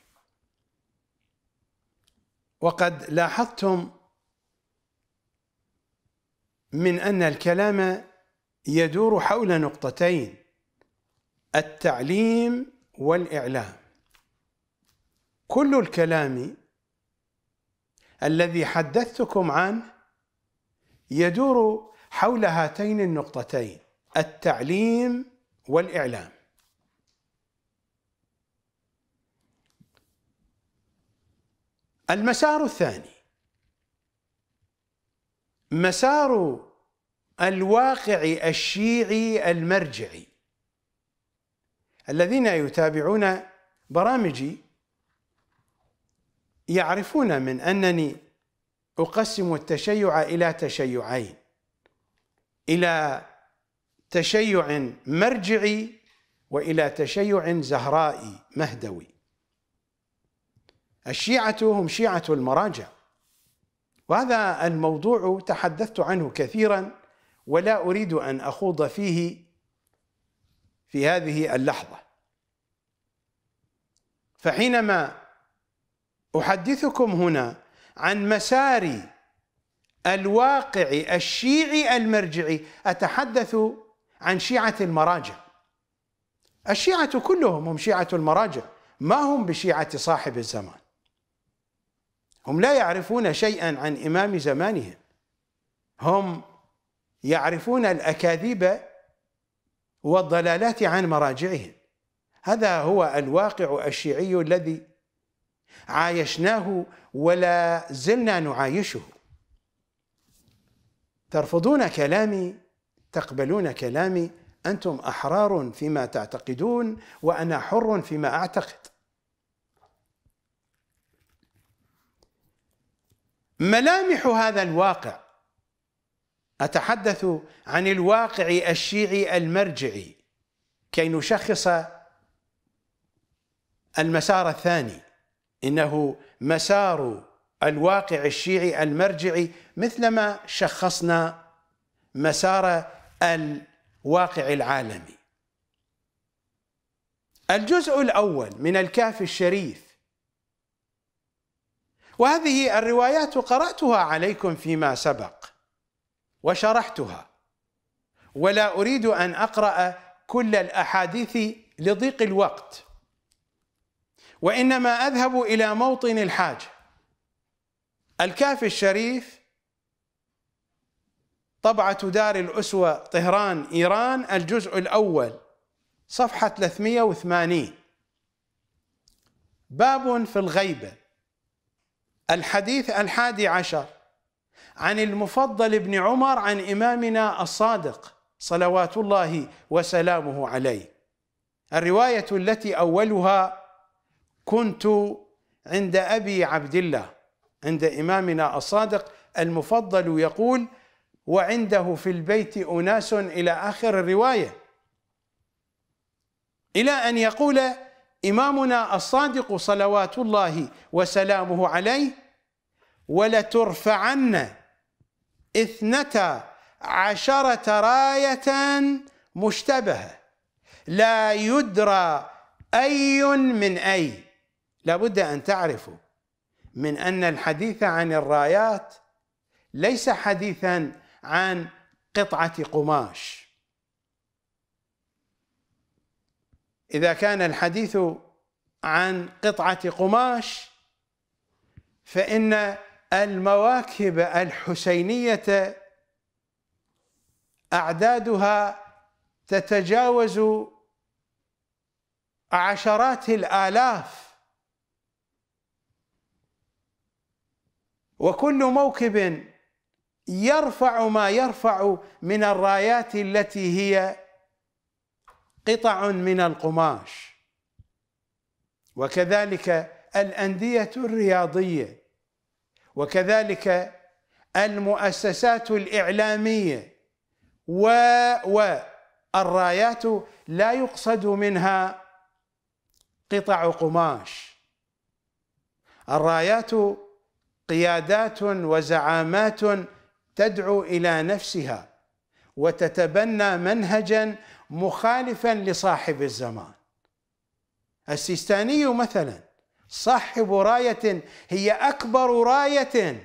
Speaker 1: وقد لاحظتم من ان الكلام يدور حول نقطتين التعليم والاعلام كل الكلام الذي حدثتكم عنه يدور حول هاتين النقطتين التعليم والاعلام المسار الثاني مسار الواقع الشيعي المرجعي الذين يتابعون برامجي يعرفون من انني اقسم التشيع الى تشيعين الى تشيع مرجعي والى تشيع زهرائي مهدوي الشيعة هم شيعة المراجع وهذا الموضوع تحدثت عنه كثيرا ولا أريد أن أخوض فيه في هذه اللحظة فحينما أحدثكم هنا عن مساري الواقع الشيعي المرجعي أتحدث عن شيعة المراجع الشيعة كلهم هم شيعة المراجع ما هم بشيعة صاحب الزمان هم لا يعرفون شيئا عن إمام زمانهم هم يعرفون الأكاذيب والضلالات عن مراجعهم هذا هو الواقع الشيعي الذي عايشناه ولا زلنا نعايشه ترفضون كلامي تقبلون كلامي انتم احرار فيما تعتقدون وانا حر فيما اعتقد ملامح هذا الواقع أتحدث عن الواقع الشيعي المرجعي كي نشخص المسار الثاني إنه مسار الواقع الشيعي المرجعي مثلما شخصنا مسار الواقع العالمي الجزء الأول من الكهف الشريف وهذه الروايات قراتها عليكم فيما سبق وشرحتها ولا اريد ان اقرا كل الاحاديث لضيق الوقت وانما اذهب الى موطن الحاجه الكافي الشريف طبعه دار الاسوه طهران ايران الجزء الاول صفحه 380 باب في الغيبه الحديث الحادي عشر عن المفضل بن عمر عن إمامنا الصادق صلوات الله وسلامه عليه الرواية التي أولها كنت عند أبي عبد الله عند إمامنا الصادق المفضل يقول وعنده في البيت أناس إلى آخر الرواية إلى أن يقول إمامنا الصادق صلوات الله وسلامه عليه ولترفعن اثنتا عشرة راية مشتبهة لا يدرى أي من أي لابد أن تعرفوا من أن الحديث عن الرايات ليس حديثا عن قطعة قماش إذا كان الحديث عن قطعة قماش فإن المواكب الحسينية أعدادها تتجاوز عشرات الآلاف وكل موكب يرفع ما يرفع من الرايات التي هي قطع من القماش وكذلك الأندية الرياضية وكذلك المؤسسات الإعلامية و والرايات لا يقصد منها قطع قماش الرايات قيادات وزعامات تدعو إلى نفسها وتتبنى منهجا مخالفا لصاحب الزمان السيستاني مثلا صاحب رايه هي اكبر رايه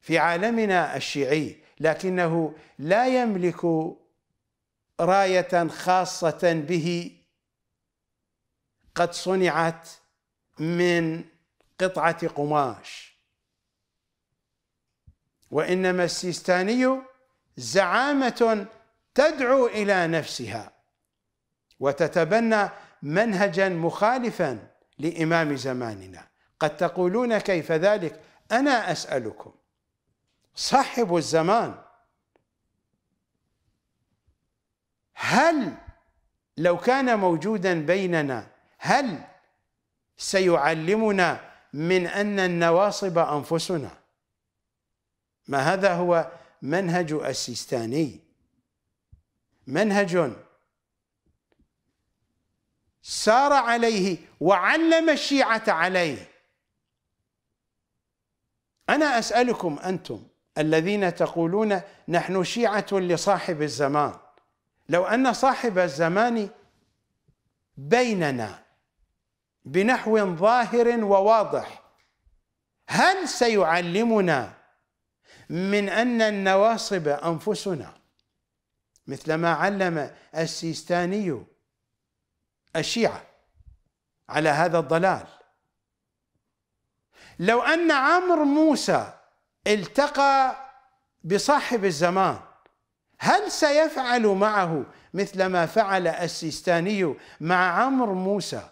Speaker 1: في عالمنا الشيعي لكنه لا يملك رايه خاصه به قد صنعت من قطعه قماش وانما السيستاني زعامه تدعو الى نفسها وتتبنى منهجا مخالفا لامام زماننا قد تقولون كيف ذلك انا اسالكم صاحب الزمان هل لو كان موجودا بيننا هل سيعلمنا من ان النواصب انفسنا ما هذا هو منهج السيستاني منهج سار عليه وعلم الشيعة عليه أنا أسألكم أنتم الذين تقولون نحن شيعة لصاحب الزمان لو أن صاحب الزمان بيننا بنحو ظاهر وواضح هل سيعلمنا من أن النواصب أنفسنا مثلما علم السيستاني الشيعة على هذا الضلال لو أن عمرو موسى التقى بصاحب الزمان هل سيفعل معه مثل ما فعل السيستاني مع عمرو موسى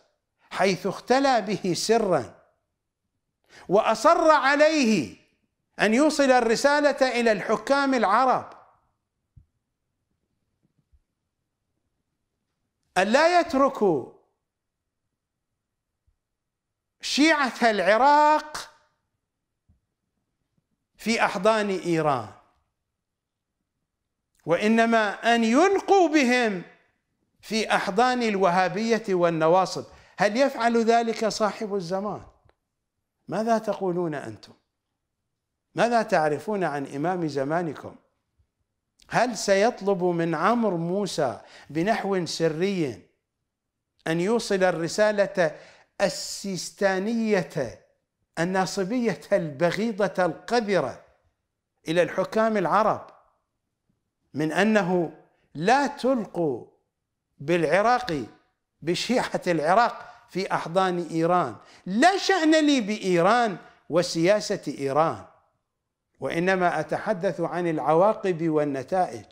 Speaker 1: حيث اختلى به سرا واصر عليه ان يوصل الرساله الى الحكام العرب ألا يتركوا شيعة العراق في أحضان إيران وإنما أن يلقوا بهم في أحضان الوهابية والنواصب هل يفعل ذلك صاحب الزمان ماذا تقولون أنتم ماذا تعرفون عن إمام زمانكم هل سيطلب من عمرو موسى بنحو سري ان يوصل الرساله السيستانيه الناصبيه البغيضه القذره الى الحكام العرب من انه لا تلقوا بالعراق بشيعه العراق في احضان ايران لا شان لي بايران وسياسه ايران وانما اتحدث عن العواقب والنتائج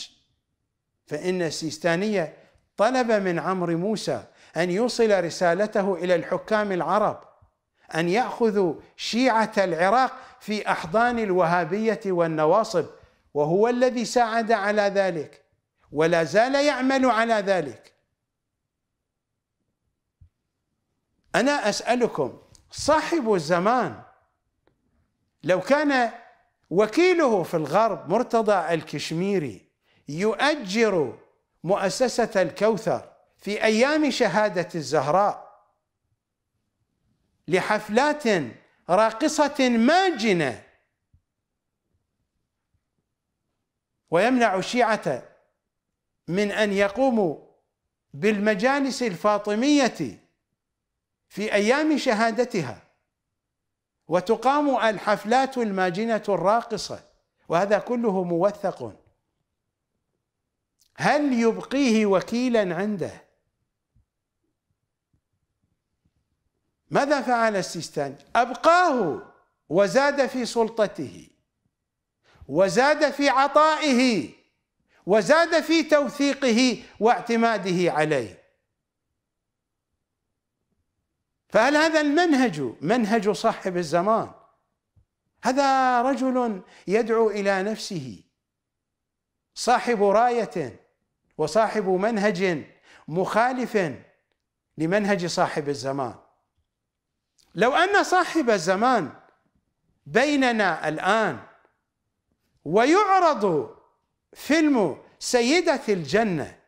Speaker 1: فان السيستانيه طلب من عمرو موسى ان يوصل رسالته الى الحكام العرب ان ياخذوا شيعه العراق في احضان الوهابيه والنواصب وهو الذي ساعد على ذلك ولا زال يعمل على ذلك انا اسالكم صاحب الزمان لو كان وكيله في الغرب مرتضى الكشميري يؤجر مؤسسة الكوثر في أيام شهادة الزهراء لحفلات راقصة ماجنة ويمنع الشيعة من أن يقوموا بالمجالس الفاطمية في أيام شهادتها وتقام الحفلات الماجنة الراقصة وهذا كله موثق هل يبقيه وكيلا عنده ماذا فعل السيستاني أبقاه وزاد في سلطته وزاد في عطائه وزاد في توثيقه واعتماده عليه فهل هذا المنهج منهج صاحب الزمان هذا رجل يدعو الى نفسه صاحب رايه وصاحب منهج مخالف لمنهج صاحب الزمان لو ان صاحب الزمان بيننا الان ويعرض فيلم سيده الجنه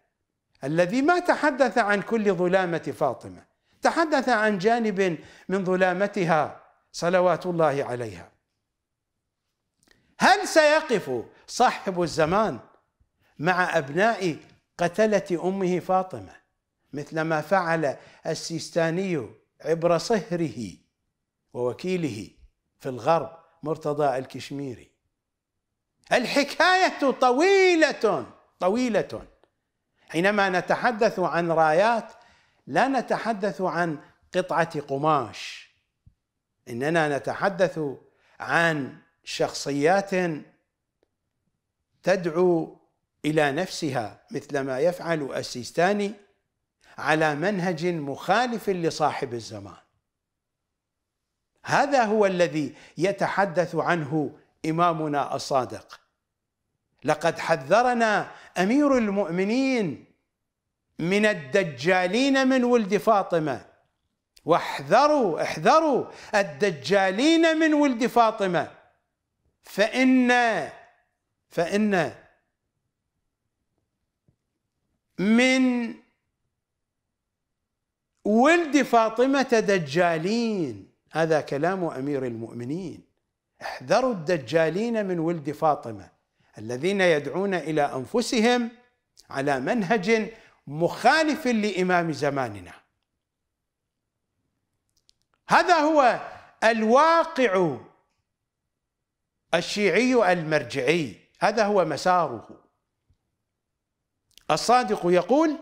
Speaker 1: الذي ما تحدث عن كل ظلامه فاطمه تحدث عن جانب من ظلامتها صلوات الله عليها هل سيقف صاحب الزمان مع ابناء قتله امه فاطمه مثلما فعل السيستاني عبر صهره ووكيله في الغرب مرتضى الكشميري الحكايه طويله طويله حينما نتحدث عن رايات لا نتحدث عن قطعه قماش اننا نتحدث عن شخصيات تدعو الى نفسها مثل ما يفعل السيستاني على منهج مخالف لصاحب الزمان هذا هو الذي يتحدث عنه امامنا الصادق لقد حذرنا امير المؤمنين من الدجالين من ولد فاطمة واحذروا احذروا الدجالين من ولد فاطمة فإن فإن من ولد فاطمة دجالين هذا كلام أمير المؤمنين احذروا الدجالين من ولد فاطمة الذين يدعون إلى أنفسهم على منهج مخالف لامام زماننا هذا هو الواقع الشيعي المرجعي هذا هو مساره الصادق يقول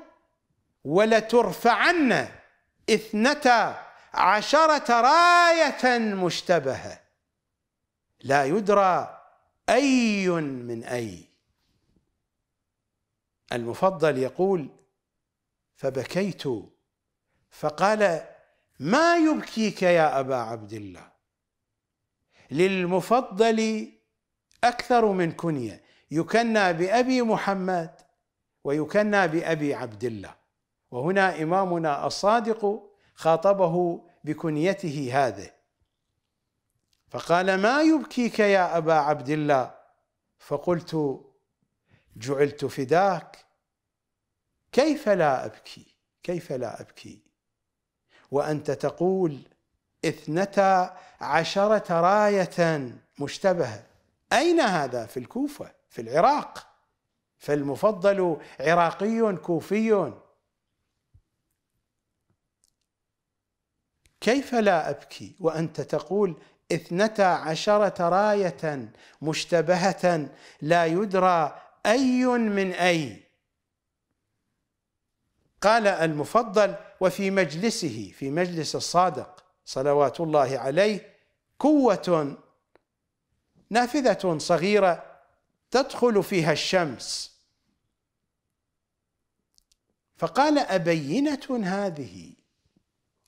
Speaker 1: ولترفعن اثنتا عشرة راية مشتبهة لا يدرى أي من أي المفضل يقول فبكيت فقال ما يبكيك يا ابا عبد الله للمفضل اكثر من كنيه يكنى بابي محمد ويكنى بابي عبد الله وهنا امامنا الصادق خاطبه بكنيته هذه فقال ما يبكيك يا ابا عبد الله فقلت جعلت فداك كيف لا أبكي كيف لا أبكي وأنت تقول اثنتا عشرة راية مشتبهة أين هذا في الكوفة في العراق فالمفضل عراقي كوفي كيف لا أبكي وأنت تقول اثنتا عشرة راية مشتبهة لا يدرى أي من أي قال المفضل وفي مجلسه في مجلس الصادق صلوات الله عليه قوة نافذة صغيرة تدخل فيها الشمس فقال أبينة هذه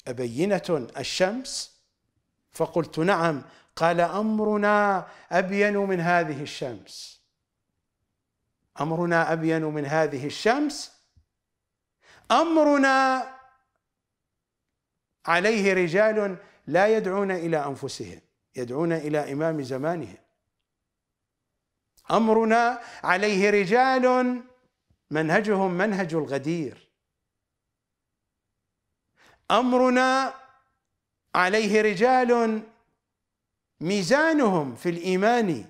Speaker 1: أبينة الشمس فقلت نعم قال أمرنا أبين من هذه الشمس أمرنا أبين من هذه الشمس امرنا عليه رجال لا يدعون الى انفسهم يدعون الى امام زمانهم امرنا عليه رجال منهجهم منهج الغدير امرنا عليه رجال ميزانهم في الايمان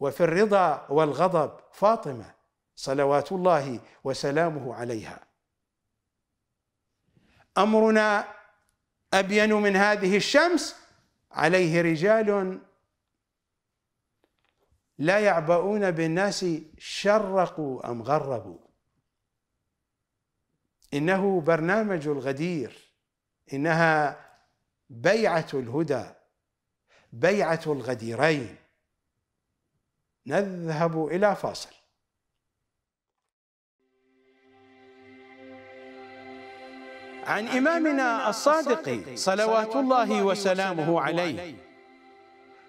Speaker 1: وفي الرضا والغضب فاطمه صلوات الله وسلامه عليها امرنا ابين من هذه الشمس عليه رجال لا يعبؤون بالناس شرقوا ام غربوا انه برنامج الغدير انها بيعه الهدى بيعه الغديرين نذهب الى فاصل عن إمامنا الصادق صلوات الله وسلامه عليه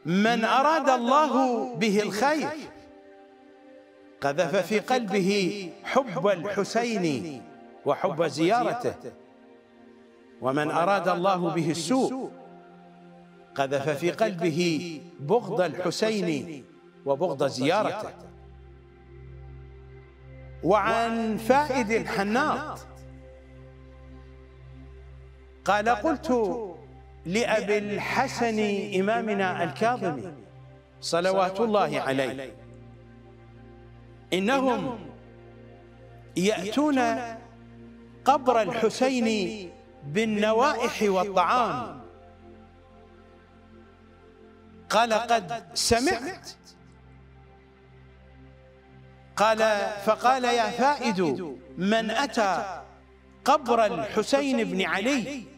Speaker 1: من أراد الله به الخير قذف في قلبه حب الحسين وحب زيارته ومن أراد الله به السوء قذف في قلبه بغض الحسين وبغض زيارته وعن فائد الحناط قال قلت لأبي الحسن إمامنا الكاظمي صلوات الله عليه إنهم يأتون قبر الحسين بالنوائح والطعام قال قد سمعت قال فقال يا فائد من أتى قبر الحسين بن علي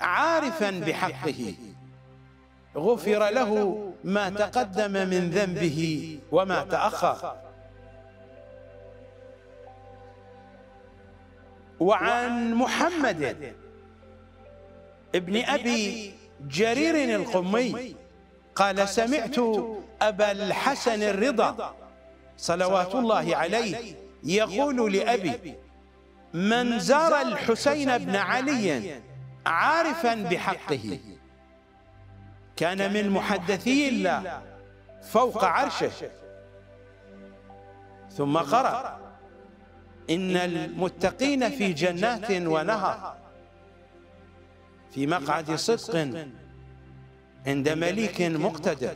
Speaker 1: عارفا بحقه غفر له ما تقدم من ذنبه وما تأخر وعن محمد ابن أبي جرير القمي قال سمعت أبا الحسن الرضا صلوات الله عليه يقول لأبي من زار الحسين بن علي عارفا بحقه كان من محدثي الله فوق عرشه ثم قرأ إن المتقين في جنات ونهر في مقعد صدق عند مليك مقتدر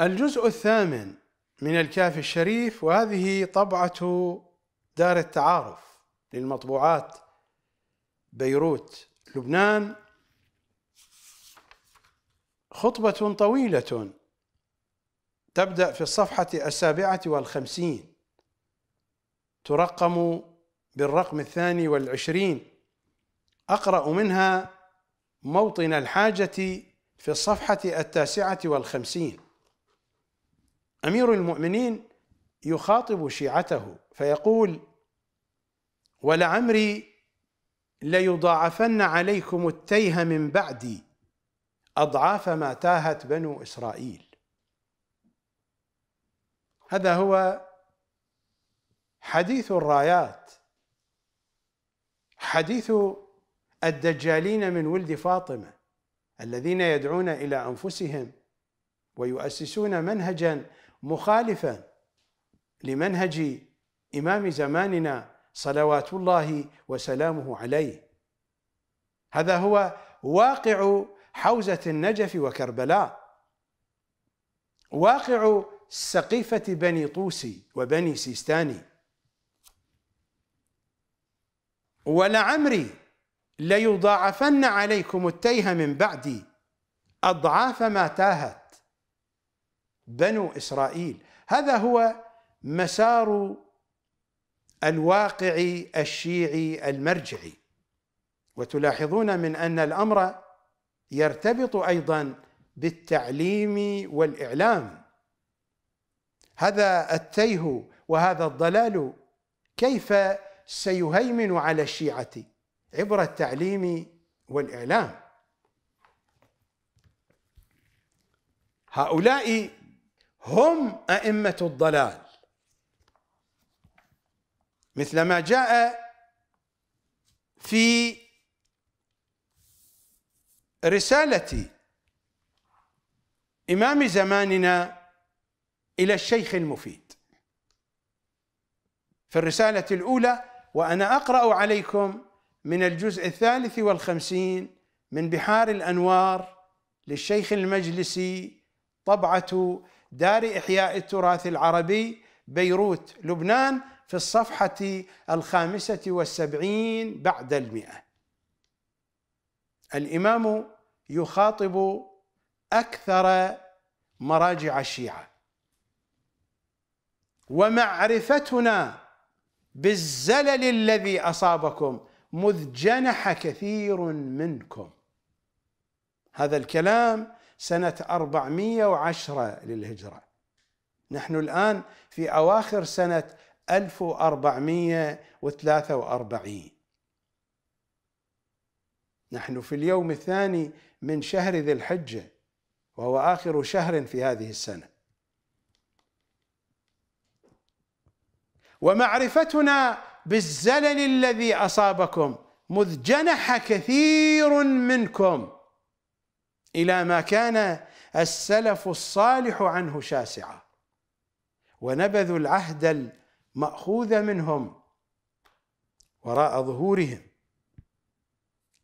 Speaker 1: الجزء الثامن من الكافي الشريف وهذه طبعة دار التعارف للمطبوعات بيروت لبنان خطبة طويلة تبدأ في الصفحة السابعة والخمسين ترقم بالرقم الثاني والعشرين أقرأ منها موطن الحاجة في الصفحة التاسعة والخمسين امير المؤمنين يخاطب شيعته فيقول ولعمري ليضاعفن عليكم التيه من بعدي اضعاف ما تاهت بنو اسرائيل هذا هو حديث الرايات حديث الدجالين من ولد فاطمه الذين يدعون الى انفسهم ويؤسسون منهجا مخالفة لمنهج إمام زماننا صلوات الله وسلامه عليه هذا هو واقع حوزة النجف وكربلاء واقع سقيفة بني طوسي وبني سيستاني ولعمري ليضاعفن عليكم التيه من بعدي أضعاف ما تاهت بنو اسرائيل هذا هو مسار الواقع الشيعي المرجعي وتلاحظون من ان الامر يرتبط ايضا بالتعليم والاعلام هذا التيه وهذا الضلال كيف سيهيمن على الشيعه عبر التعليم والاعلام هؤلاء هم أئمة الضلال مثل ما جاء في رسالة إمام زماننا إلى الشيخ المفيد في الرسالة الأولى وأنا أقرأ عليكم من الجزء الثالث والخمسين من بحار الأنوار للشيخ المجلسي طبعة دار إحياء التراث العربي بيروت لبنان في الصفحة الخامسة والسبعين بعد المئة الإمام يخاطب أكثر مراجع الشيعة ومعرفتنا بالزلل الذي أصابكم مذ جنح كثير منكم هذا الكلام سنة 410 للهجرة نحن الآن في أواخر سنة 1443 نحن في اليوم الثاني من شهر ذي الحجة وهو آخر شهر في هذه السنة ومعرفتنا بالزلل الذي أصابكم مذ جنح كثير منكم إلى ما كان السلف الصالح عنه شاسعا ونبذوا العهد المأخوذ منهم وراء ظهورهم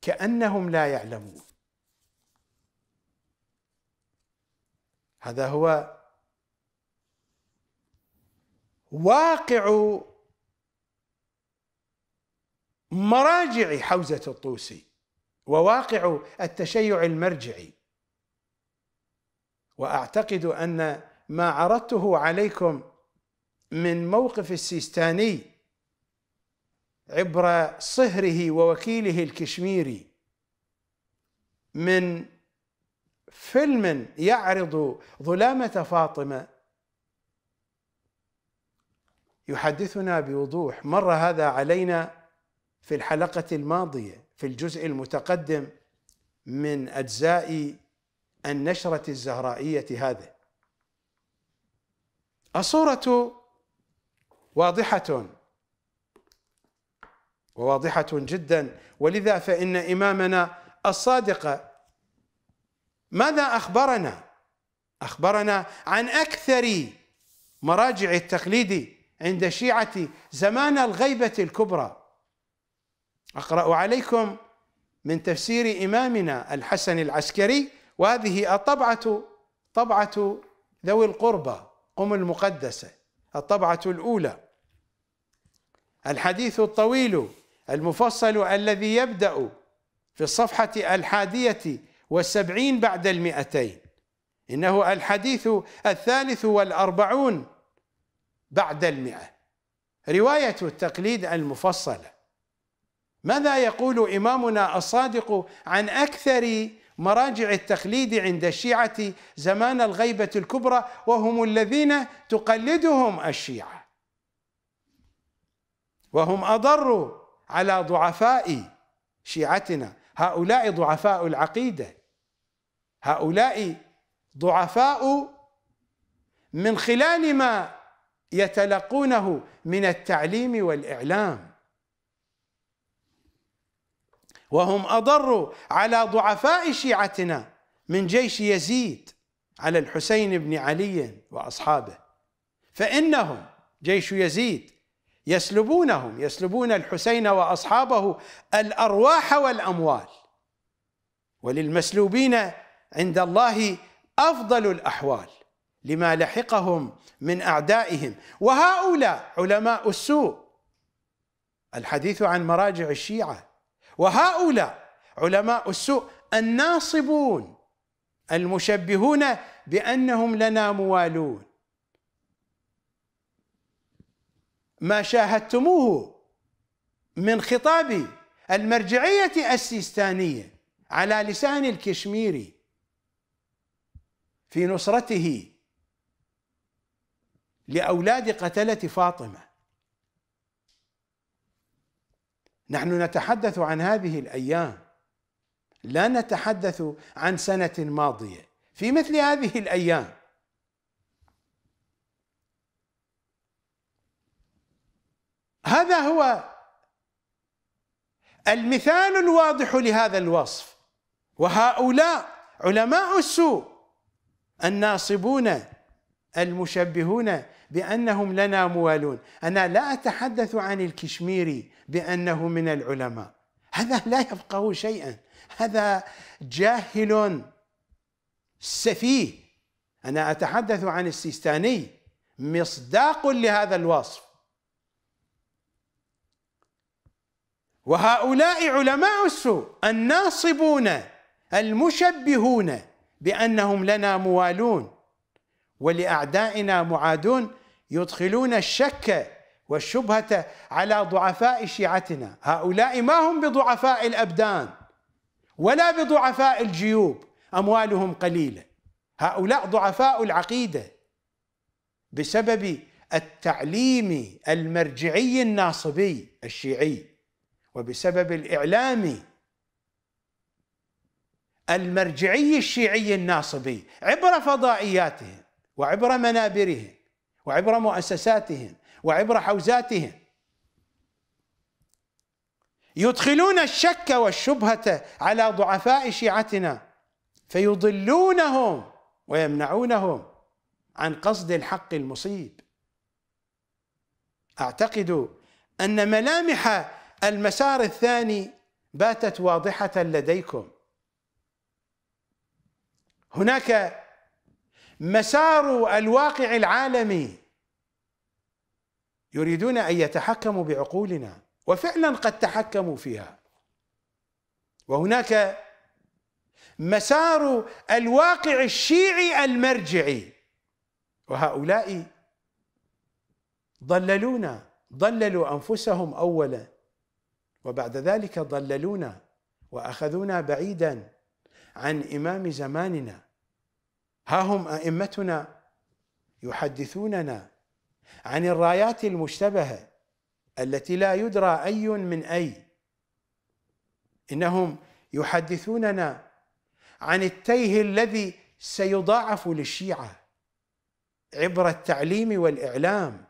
Speaker 1: كأنهم لا يعلمون هذا هو واقع مراجع حوزة الطوسي وواقع التشيع المرجعي واعتقد ان ما عرضته عليكم من موقف السيستاني عبر صهره ووكيله الكشميري من فيلم يعرض ظلامه فاطمه يحدثنا بوضوح مر هذا علينا في الحلقه الماضيه في الجزء المتقدم من اجزاء النشرة الزهرائية هذه الصورة واضحة وواضحة جدا ولذا فإن إمامنا الصادق ماذا أخبرنا؟ أخبرنا عن أكثر مراجع التقليد عند شيعة زمان الغيبة الكبرى أقرأ عليكم من تفسير إمامنا الحسن العسكري وهذه الطبعة طبعة ذوي القربى قم المقدسة الطبعة الأولى الحديث الطويل المفصل الذي يبدأ في الصفحة الحادية والسبعين بعد المئتين إنه الحديث الثالث والأربعون بعد المئة رواية التقليد المفصلة ماذا يقول إمامنا الصادق عن أكثر مراجع التقليد عند الشيعة زمان الغيبة الكبرى وهم الذين تقلدهم الشيعة وهم أضر على ضعفاء شيعتنا هؤلاء ضعفاء العقيدة هؤلاء ضعفاء من خلال ما يتلقونه من التعليم والإعلام وهم أضر على ضعفاء شيعتنا من جيش يزيد على الحسين بن علي وأصحابه فإنهم جيش يزيد يسلبونهم يسلبون الحسين وأصحابه الأرواح والأموال وللمسلوبين عند الله أفضل الأحوال لما لحقهم من أعدائهم وهؤلاء علماء السوء الحديث عن مراجع الشيعة وهؤلاء علماء السوء الناصبون المشبهون بانهم لنا موالون ما شاهدتموه من خطاب المرجعيه السيستانيه على لسان الكشميري في نصرته لاولاد قتله فاطمه نحن نتحدث عن هذه الايام لا نتحدث عن سنه ماضيه في مثل هذه الايام هذا هو المثال الواضح لهذا الوصف وهؤلاء علماء السوء الناصبون المشبهون بأنهم لنا موالون أنا لا أتحدث عن الكشميري بأنه من العلماء هذا لا يفقه شيئا هذا جاهل سفيه أنا أتحدث عن السيستاني مصداق لهذا الوصف وهؤلاء علماء السوء الناصبون المشبهون بأنهم لنا موالون ولاعدائنا معادون يدخلون الشك والشبهه على ضعفاء شيعتنا، هؤلاء ما هم بضعفاء الابدان ولا بضعفاء الجيوب، اموالهم قليله. هؤلاء ضعفاء العقيده بسبب التعليم المرجعي الناصبي الشيعي وبسبب الاعلام المرجعي الشيعي الناصبي عبر فضائياتهم وعبر منابرهم وعبر مؤسساتهم وعبر حوزاتهم يدخلون الشك والشبهة على ضعفاء شيعتنا فيضلونهم ويمنعونهم عن قصد الحق المصيب اعتقد ان ملامح المسار الثاني باتت واضحه لديكم هناك مسار الواقع العالمي يريدون ان يتحكموا بعقولنا وفعلا قد تحكموا فيها وهناك مسار الواقع الشيعي المرجعي وهؤلاء ضللونا ضللوا انفسهم اولا وبعد ذلك ضللونا واخذونا بعيدا عن امام زماننا ها هم ائمتنا يحدثوننا عن الرايات المشتبهه التي لا يدرى اي من اي انهم يحدثوننا عن التيه الذي سيضاعف للشيعه عبر التعليم والاعلام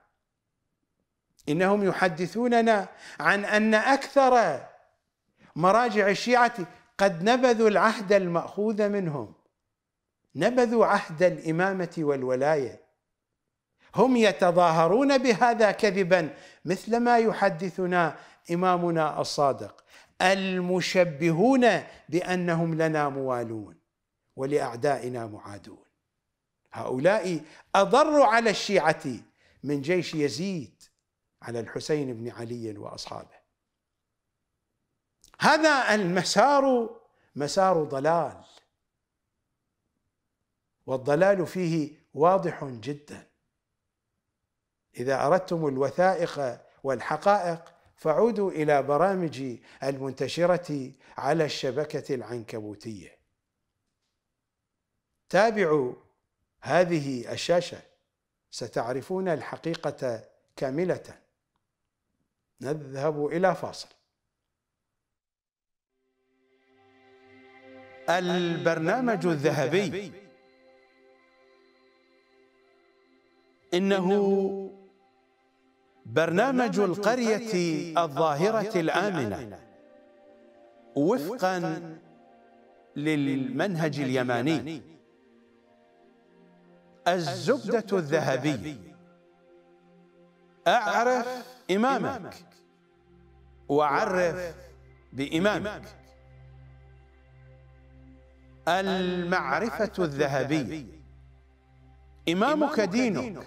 Speaker 1: انهم يحدثوننا عن ان اكثر مراجع الشيعه قد نبذوا العهد الماخوذ منهم نبذوا عهد الامامه والولايه هم يتظاهرون بهذا كذبا مثلما يحدثنا امامنا الصادق المشبهون بانهم لنا موالون ولاعدائنا معادون هؤلاء اضر على الشيعه من جيش يزيد على الحسين بن علي واصحابه هذا المسار مسار ضلال والضلال فيه واضح جدا اذا اردتم الوثائق والحقائق فعودوا الى برامجي المنتشره على الشبكه العنكبوتيه تابعوا هذه الشاشه ستعرفون الحقيقه كامله نذهب الى فاصل البرنامج الذهبي إنه برنامج القرية الظاهرة الآمنة وفقا للمنهج اليماني الزبدة الذهبيه أعرف إمامك وعرف بإمامك المعرفة الذهبية إمامك دينك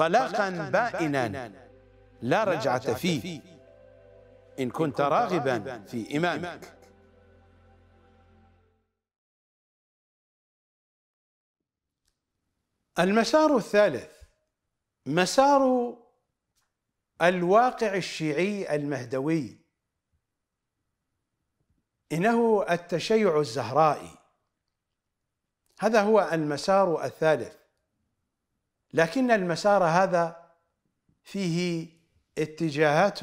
Speaker 1: طلاقا بائنا لا رجعة فيه إن كنت راغبا في إمامك المسار الثالث مسار الواقع الشيعي المهدوي إنه التشيع الزهرائي هذا هو المسار الثالث لكن المسار هذا فيه اتجاهات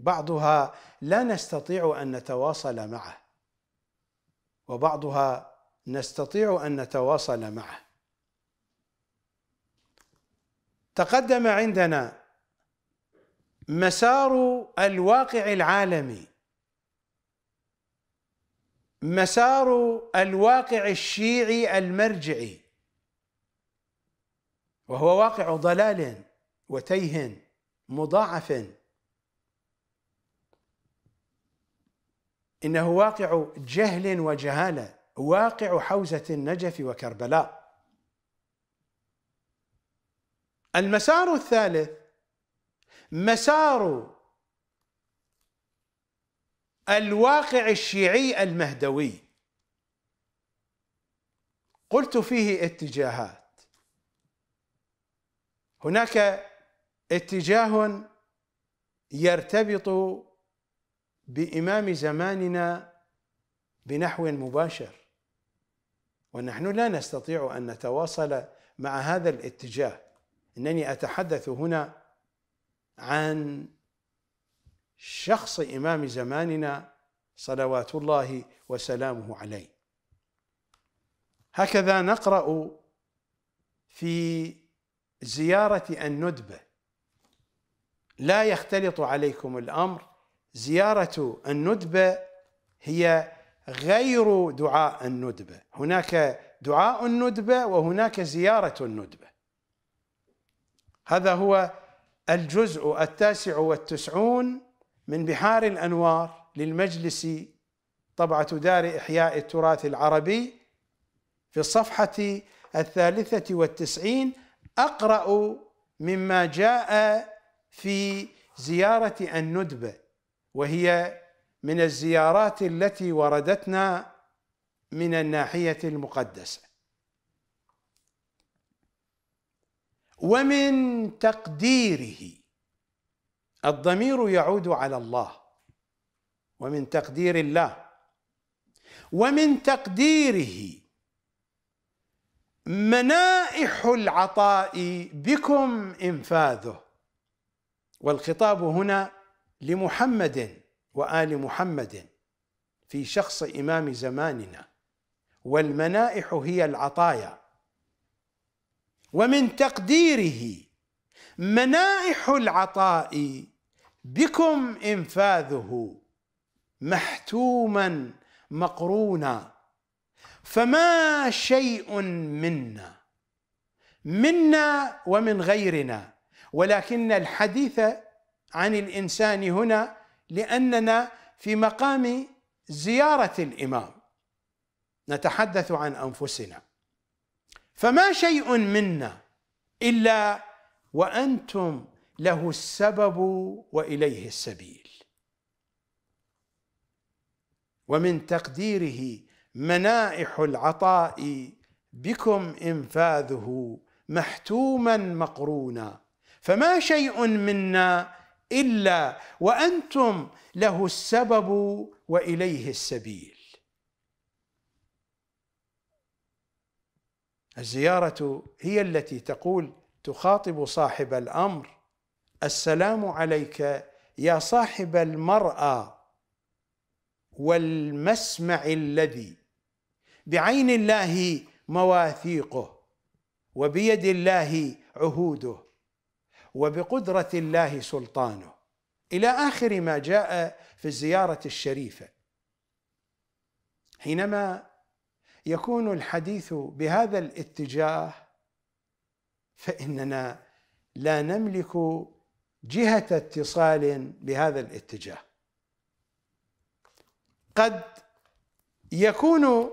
Speaker 1: بعضها لا نستطيع ان نتواصل معه وبعضها نستطيع ان نتواصل معه تقدم عندنا مسار الواقع العالمي مسار الواقع الشيعي المرجعي وهو واقع ضلال وتيه مضاعف انه واقع جهل وجهاله واقع حوزه النجف وكربلاء المسار الثالث مسار الواقع الشيعي المهدوي قلت فيه اتجاهات هناك اتجاه يرتبط بامام زماننا بنحو مباشر ونحن لا نستطيع ان نتواصل مع هذا الاتجاه انني اتحدث هنا عن شخص امام زماننا صلوات الله وسلامه عليه هكذا نقرا في زيارة الندبة لا يختلط عليكم الأمر زيارة الندبة هي غير دعاء الندبة هناك دعاء الندبة وهناك زيارة الندبة هذا هو الجزء التاسع والتسعون من بحار الأنوار للمجلس طبعة دار إحياء التراث العربي في الصفحة الثالثة والتسعين اقرا مما جاء في زياره الندبه وهي من الزيارات التي وردتنا من الناحيه المقدسه ومن تقديره الضمير يعود على الله ومن تقدير الله ومن تقديره منائح العطاء بكم انفاذه والخطاب هنا لمحمد وال محمد في شخص امام زماننا والمنائح هي العطايا ومن تقديره منائح العطاء بكم انفاذه محتوما مقرونا فما شيء منا منا ومن غيرنا ولكن الحديث عن الانسان هنا لاننا في مقام زياره الامام نتحدث عن انفسنا فما شيء منا الا وانتم له السبب واليه السبيل ومن تقديره منائح العطاء بكم انفاذه محتوما مقرونا فما شيء منا الا وانتم له السبب واليه السبيل الزياره هي التي تقول تخاطب صاحب الامر السلام عليك يا صاحب المرأى والمسمع الذي بعين الله مواثيقه وبيد الله عهوده وبقدره الله سلطانه الى اخر ما جاء في الزياره الشريفه حينما يكون الحديث بهذا الاتجاه فاننا لا نملك جهه اتصال بهذا الاتجاه قد يكون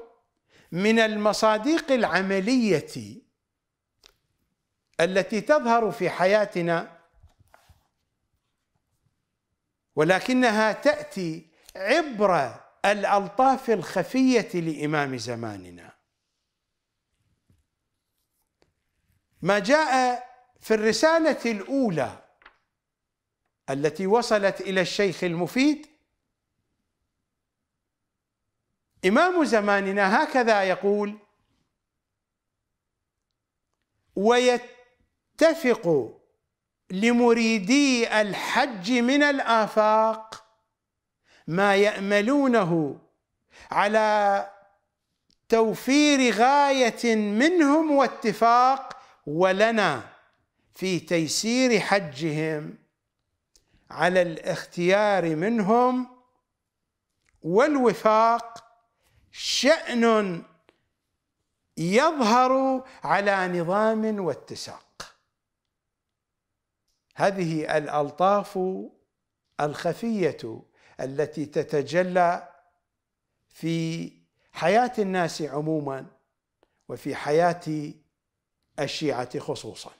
Speaker 1: من المصادق العمليه التي تظهر في حياتنا ولكنها تاتي عبر الالطاف الخفيه لامام زماننا ما جاء في الرساله الاولى التي وصلت الى الشيخ المفيد إمام زماننا هكذا يقول ويتفق لمريدي الحج من الآفاق ما يأملونه على توفير غاية منهم واتفاق ولنا في تيسير حجهم على الاختيار منهم والوفاق شأن يظهر على نظام واتساق هذه الألطاف الخفية التي تتجلى في حياة الناس عموما وفي حياة الشيعة خصوصا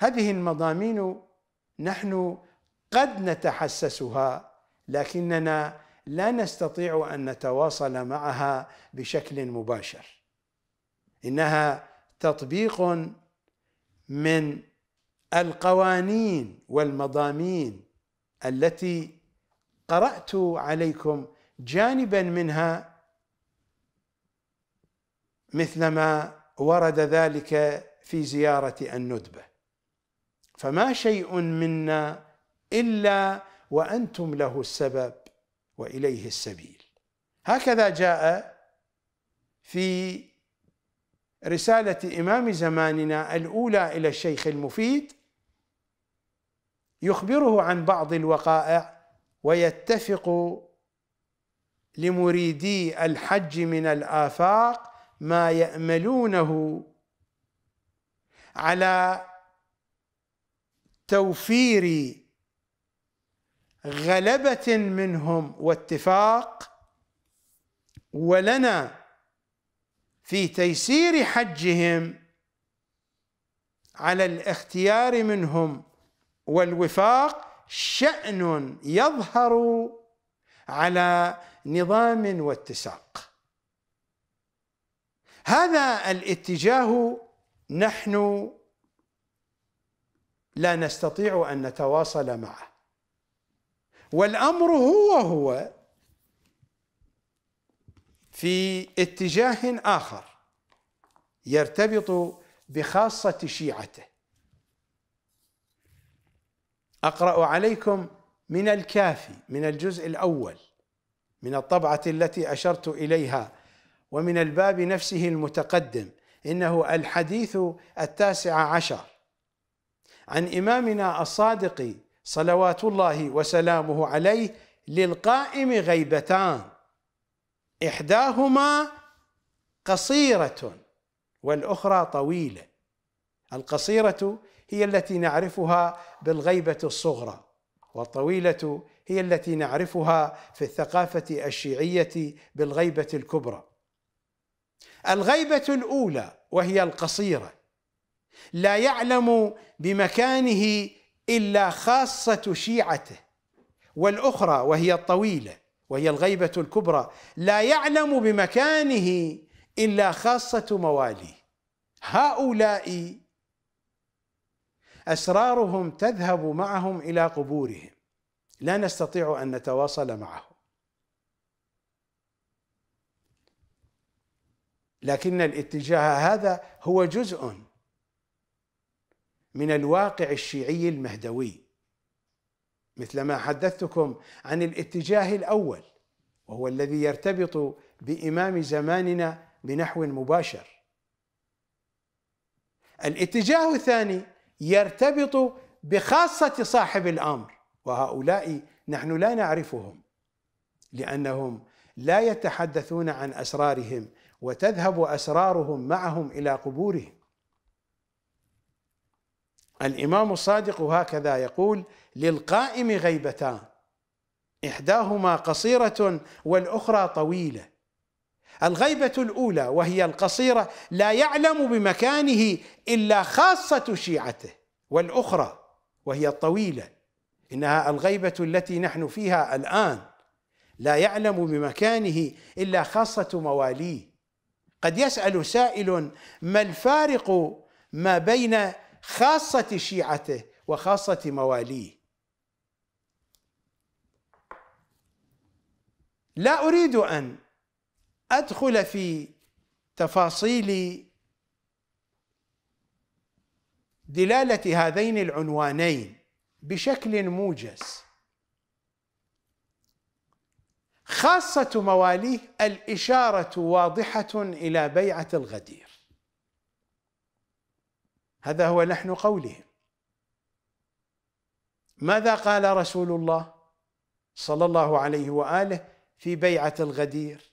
Speaker 1: هذه المضامين نحن قد نتحسسها لكننا لا نستطيع ان نتواصل معها بشكل مباشر انها تطبيق من القوانين والمضامين التي قرات عليكم جانبا منها مثلما ورد ذلك في زياره الندبه فما شيء منا الا وانتم له السبب واليه السبيل هكذا جاء في رساله امام زماننا الاولى الى الشيخ المفيد يخبره عن بعض الوقائع ويتفق لمريدي الحج من الافاق ما ياملونه على توفير غلبة منهم واتفاق ولنا في تيسير حجهم على الاختيار منهم والوفاق شأن يظهر على نظام واتساق هذا الاتجاه نحن لا نستطيع ان نتواصل معه والامر هو هو في اتجاه اخر يرتبط بخاصه شيعته اقرا عليكم من الكافي من الجزء الاول من الطبعه التي اشرت اليها ومن الباب نفسه المتقدم انه الحديث التاسع عشر عن امامنا الصادق صلوات الله وسلامه عليه للقائم غيبتان إحداهما قصيرة والأخرى طويلة القصيرة هي التي نعرفها بالغيبة الصغرى والطويلة هي التي نعرفها في الثقافة الشيعية بالغيبة الكبرى الغيبة الأولى وهي القصيرة لا يعلم بمكانه إلا خاصة شيعته والأخرى وهي الطويلة وهي الغيبة الكبرى لا يعلم بمكانه إلا خاصة مواليه هؤلاء أسرارهم تذهب معهم إلى قبورهم لا نستطيع أن نتواصل معهم لكن الاتجاه هذا هو جزء من الواقع الشيعي المهدوي مثلما حدثتكم عن الاتجاه الاول وهو الذي يرتبط بامام زماننا بنحو مباشر الاتجاه الثاني يرتبط بخاصه صاحب الامر وهؤلاء نحن لا نعرفهم لانهم لا يتحدثون عن اسرارهم وتذهب اسرارهم معهم الى قبورهم الإمام الصادق هكذا يقول للقائم غيبتان إحداهما قصيرة والأخرى طويلة الغيبة الأولى وهي القصيرة لا يعلم بمكانه إلا خاصة شيعته والأخرى وهي الطويلة إنها الغيبة التي نحن فيها الآن لا يعلم بمكانه إلا خاصة مواليه قد يسأل سائل ما الفارق ما بين خاصة شيعته وخاصة مواليه لا أريد أن أدخل في تفاصيل دلالة هذين العنوانين بشكل موجز خاصة مواليه الإشارة واضحة إلى بيعة الغدير هذا هو لحن قولهم ماذا قال رسول الله صلى الله عليه واله في بيعه الغدير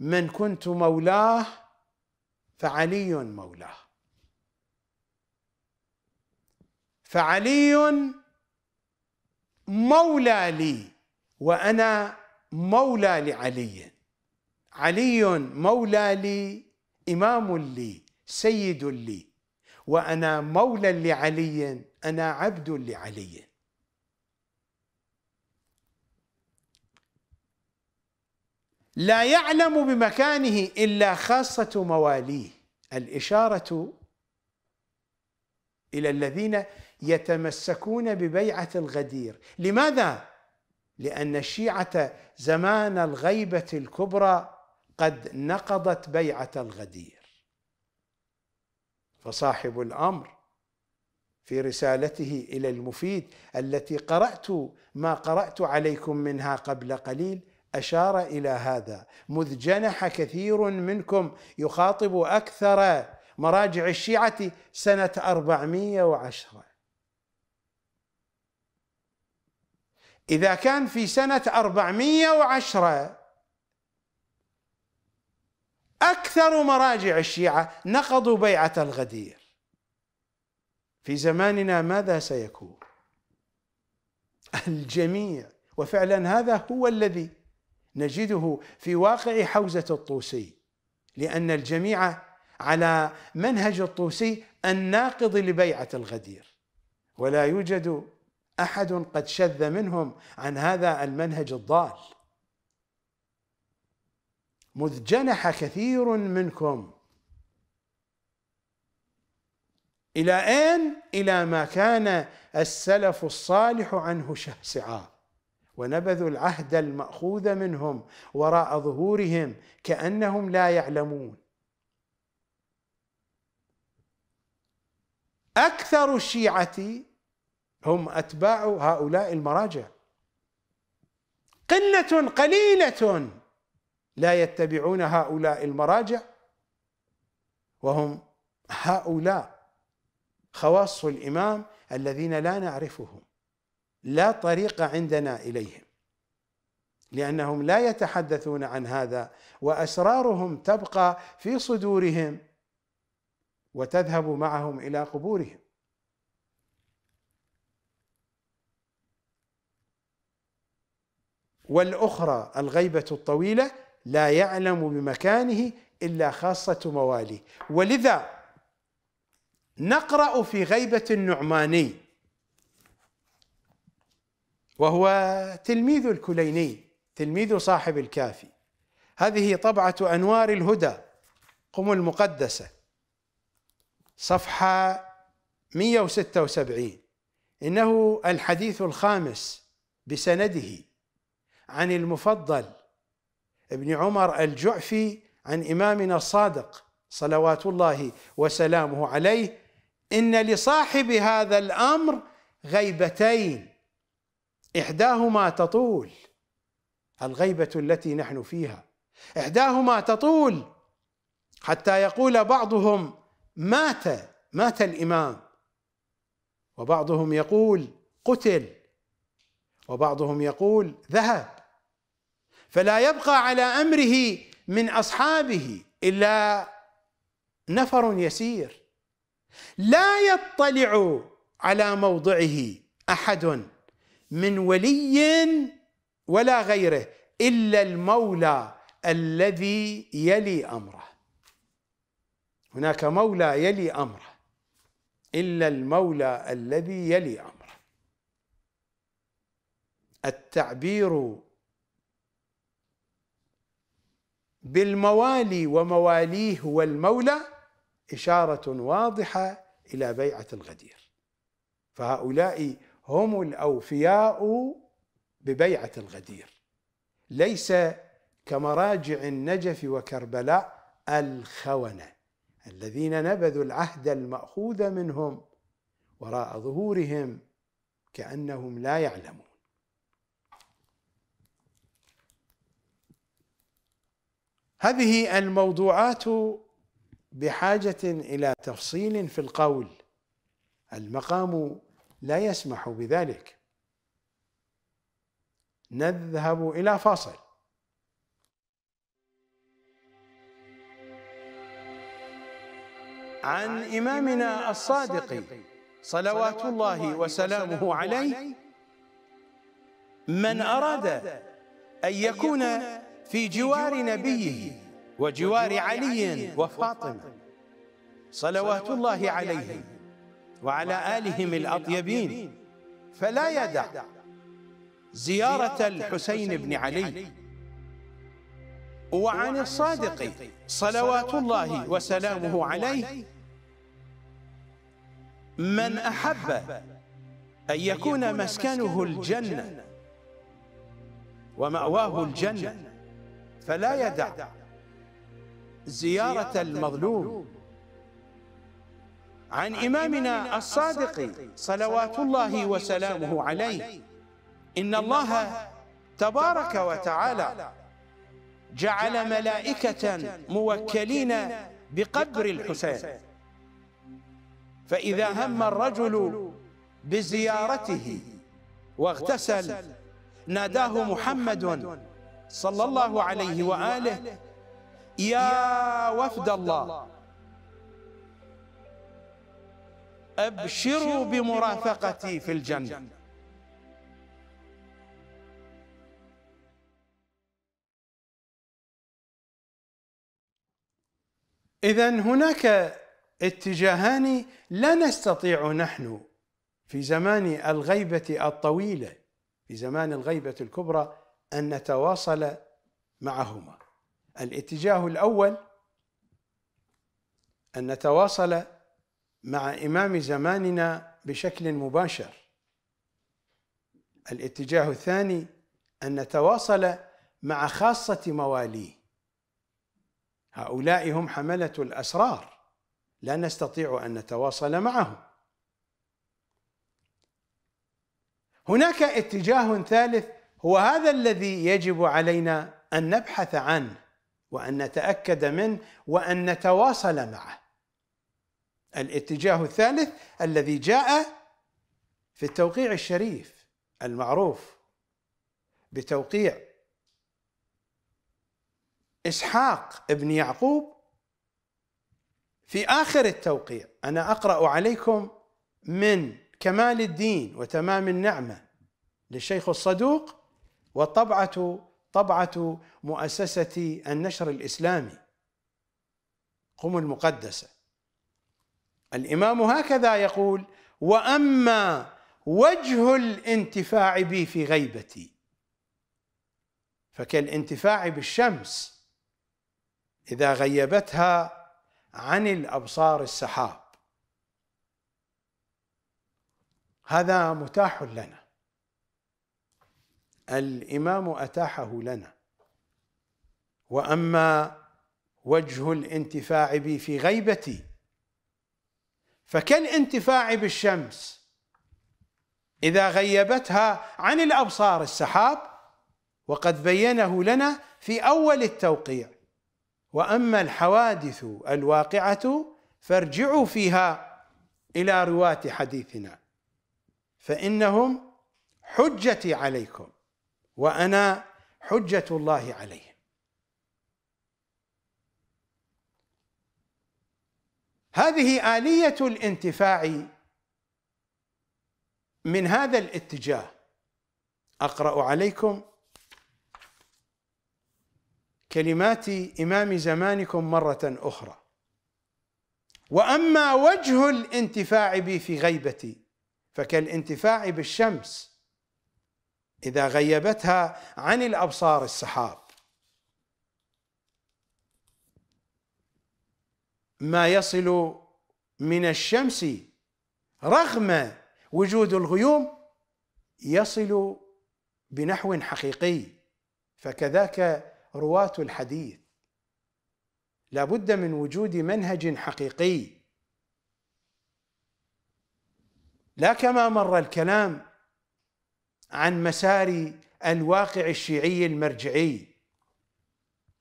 Speaker 1: من كنت مولاه فعلي مولاه فعلي مولى لي وانا مولى لعلي علي مولى لي امام لي سيد لي وأنا مولى لعلي أنا عبد لعلي لا يعلم بمكانه إلا خاصة مواليه الإشارة إلى الذين يتمسكون ببيعة الغدير لماذا؟ لأن الشيعة زمان الغيبة الكبرى قد نقضت بيعة الغدير فصاحب الامر في رسالته الى المفيد التي قرات ما قرات عليكم منها قبل قليل اشار الى هذا مذ جنح كثير منكم يخاطب اكثر مراجع الشيعه سنه 410 اذا كان في سنه 410 أكثر مراجع الشيعة نقضوا بيعة الغدير في زماننا ماذا سيكون الجميع وفعلا هذا هو الذي نجده في واقع حوزة الطوسي لأن الجميع على منهج الطوسي الناقض لبيعة الغدير ولا يوجد أحد قد شذ منهم عن هذا المنهج الضال مذ جنح كثير منكم إلى أين؟ إلى ما كان السلف الصالح عنه شهسعا ونبذوا العهد المأخوذ منهم وراء ظهورهم كأنهم لا يعلمون أكثر الشيعة هم أتباع هؤلاء المراجع قلة قليلة لا يتبعون هؤلاء المراجع وهم هؤلاء خواص الامام الذين لا نعرفهم لا طريق عندنا اليهم لانهم لا يتحدثون عن هذا واسرارهم تبقى في صدورهم وتذهب معهم الى قبورهم والاخرى الغيبه الطويله لا يعلم بمكانه إلا خاصة مواليه ولذا نقرأ في غيبة النعماني وهو تلميذ الكليني تلميذ صاحب الكافي هذه طبعة أنوار الهدى قم المقدسة صفحة 176 إنه الحديث الخامس بسنده عن المفضل ابن عمر الجعفي عن إمامنا الصادق صلوات الله وسلامه عليه إن لصاحب هذا الأمر غيبتين إحداهما تطول الغيبة التي نحن فيها إحداهما تطول حتى يقول بعضهم مات مات الإمام وبعضهم يقول قتل وبعضهم يقول ذهب فلا يبقى على امره من اصحابه الا نفر يسير لا يطلع على موضعه احد من ولي ولا غيره الا المولى الذي يلي امره هناك مولى يلي امره الا المولى الذي يلي امره التعبير بالموالي ومواليه والمولى إشارة واضحة إلى بيعة الغدير فهؤلاء هم الأوفياء ببيعة الغدير ليس كمراجع النجف وكربلاء الخونة الذين نبذوا العهد المأخوذ منهم وراء ظهورهم كأنهم لا يعلمون هذه الموضوعات بحاجه الى تفصيل في القول المقام لا يسمح بذلك نذهب الى فاصل عن امامنا الصادق صلوات الله وسلامه عليه من اراد ان يكون في جوار نبيه وجوار علي وفاطمة صلوات الله عليهم وعلى آلهم الأطيبين فلا يدع زيارة الحسين بن علي وعن الصادق صلوات الله وسلامه عليه من أحب أن يكون مسكنه الجنة ومأواه الجنة فلا يدع زيارة المظلوم عن إمامنا الصادق صلوات الله وسلامه عليه إن الله تبارك وتعالى جعل ملائكة موكلين بقبر الحسين فإذا هم الرجل بزيارته واغتسل ناداه محمد صلى الله عليه وآله يا وفد الله أبشروا بمرافقتي في الجنة إذا هناك اتجاهان لا نستطيع نحن في زمان الغيبة الطويلة في زمان الغيبة الكبرى أن نتواصل معهما الاتجاه الأول أن نتواصل مع إمام زماننا بشكل مباشر الاتجاه الثاني أن نتواصل مع خاصة مواليه هؤلاء هم حملة الأسرار لا نستطيع أن نتواصل معهم هناك اتجاه ثالث هو هذا الذي يجب علينا ان نبحث عنه وان نتاكد منه وان نتواصل معه الاتجاه الثالث الذي جاء في التوقيع الشريف المعروف بتوقيع اسحاق ابن يعقوب في اخر التوقيع انا اقرا عليكم من كمال الدين وتمام النعمه للشيخ الصدوق وطبعة طبعة مؤسسة النشر الإسلامي قم المقدسة الإمام هكذا يقول وأما وجه الانتفاع بي في غيبتي فكالانتفاع بالشمس إذا غيبتها عن الأبصار السحاب هذا متاح لنا الامام اتاحه لنا واما وجه الانتفاع بي في غيبتي فكالانتفاع بالشمس اذا غيبتها عن الابصار السحاب وقد بينه لنا في اول التوقيع واما الحوادث الواقعه فارجعوا فيها الى رواه حديثنا فانهم حجتي عليكم وانا حجه الله عليهم هذه اليه الانتفاع من هذا الاتجاه اقرا عليكم كلمات امام زمانكم مره اخرى واما وجه الانتفاع بي في غيبتي فكالانتفاع بالشمس اذا غيبتها عن الابصار السحاب ما يصل من الشمس رغم وجود الغيوم يصل بنحو حقيقي فكذاك رواة الحديث لابد من وجود منهج حقيقي لا كما مر الكلام عن مسار الواقع الشيعي المرجعي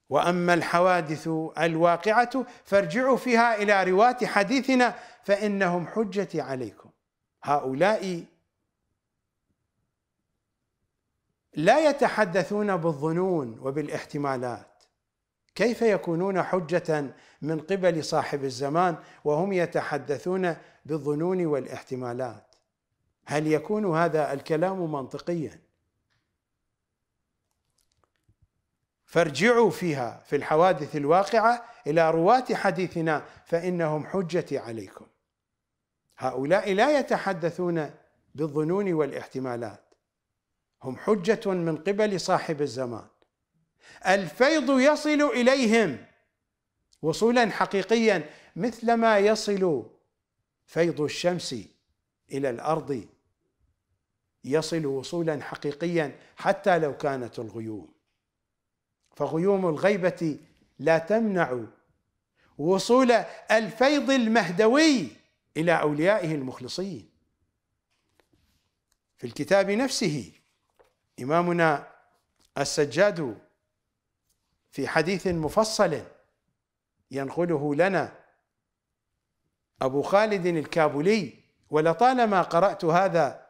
Speaker 1: واما الحوادث الواقعه فارجعوا فيها الى رواه حديثنا فانهم حجتي عليكم هؤلاء لا يتحدثون بالظنون وبالاحتمالات كيف يكونون حجه من قبل صاحب الزمان وهم يتحدثون بالظنون والاحتمالات هل يكون هذا الكلام منطقيا فارجعوا فيها في الحوادث الواقعه الى رواه حديثنا فانهم حجتي عليكم هؤلاء لا يتحدثون بالظنون والاحتمالات هم حجه من قبل صاحب الزمان الفيض يصل اليهم وصولا حقيقيا مثلما يصل فيض الشمس الى الارض يصل وصولا حقيقيا حتى لو كانت الغيوم فغيوم الغيبه لا تمنع وصول الفيض المهدوي الى اوليائه المخلصين في الكتاب نفسه امامنا السجاد في حديث مفصل ينقله لنا ابو خالد الكابولي ولطالما قرات هذا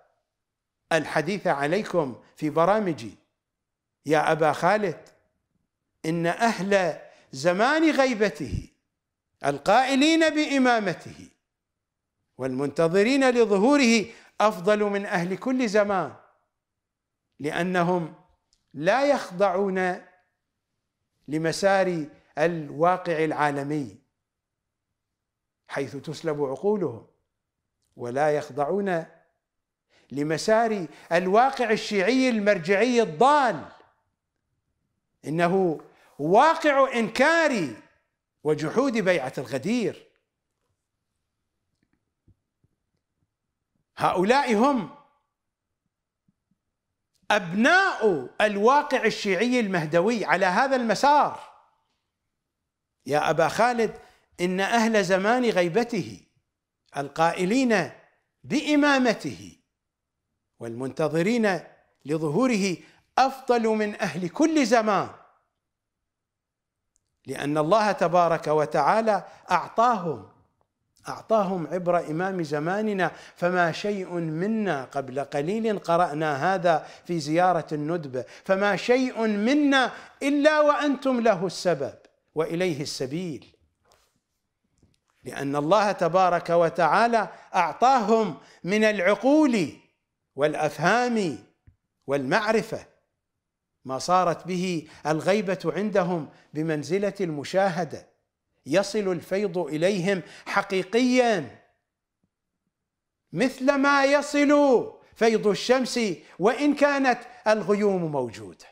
Speaker 1: الحديث عليكم في برامجي يا ابا خالد ان اهل زمان غيبته القائلين بامامته والمنتظرين لظهوره افضل من اهل كل زمان لانهم لا يخضعون لمسار الواقع العالمي حيث تسلب عقولهم ولا يخضعون لمسار الواقع الشيعي المرجعي الضال انه واقع انكار وجحود بيعه الغدير هؤلاء هم ابناء الواقع الشيعي المهدوي على هذا المسار يا ابا خالد ان اهل زمان غيبته القائلين بامامته والمنتظرين لظهوره افضل من اهل كل زمان لان الله تبارك وتعالى اعطاهم اعطاهم عبر امام زماننا فما شيء منا قبل قليل قرانا هذا في زياره الندبه فما شيء منا الا وانتم له السبب واليه السبيل لان الله تبارك وتعالى اعطاهم من العقول والافهام والمعرفه ما صارت به الغيبه عندهم بمنزله المشاهده يصل الفيض اليهم حقيقيا مثل ما يصل فيض الشمس وان كانت الغيوم موجوده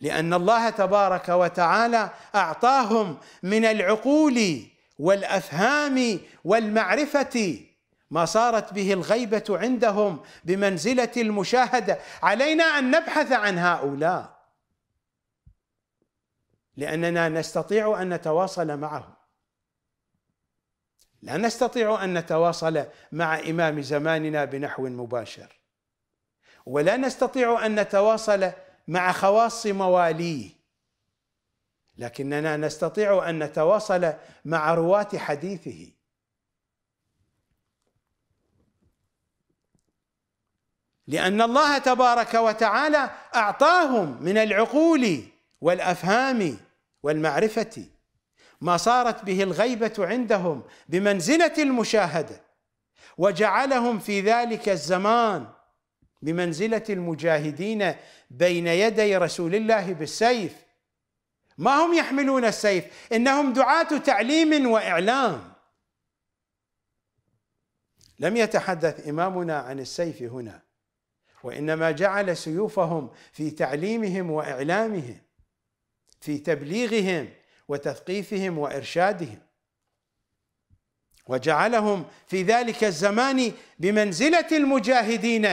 Speaker 1: لان الله تبارك وتعالى اعطاهم من العقول والافهام والمعرفه ما صارت به الغيبه عندهم بمنزله المشاهده علينا ان نبحث عن هؤلاء لاننا نستطيع ان نتواصل معهم لا نستطيع ان نتواصل مع امام زماننا بنحو مباشر ولا نستطيع ان نتواصل مع خواص مواليه لكننا نستطيع ان نتواصل مع رواه حديثه لأن الله تبارك وتعالى أعطاهم من العقول والأفهام والمعرفة ما صارت به الغيبة عندهم بمنزلة المشاهدة وجعلهم في ذلك الزمان بمنزلة المجاهدين بين يدي رسول الله بالسيف ما هم يحملون السيف إنهم دعاة تعليم وإعلام لم يتحدث إمامنا عن السيف هنا وانما جعل سيوفهم في تعليمهم واعلامهم في تبليغهم وتثقيفهم وارشادهم وجعلهم في ذلك الزمان بمنزله المجاهدين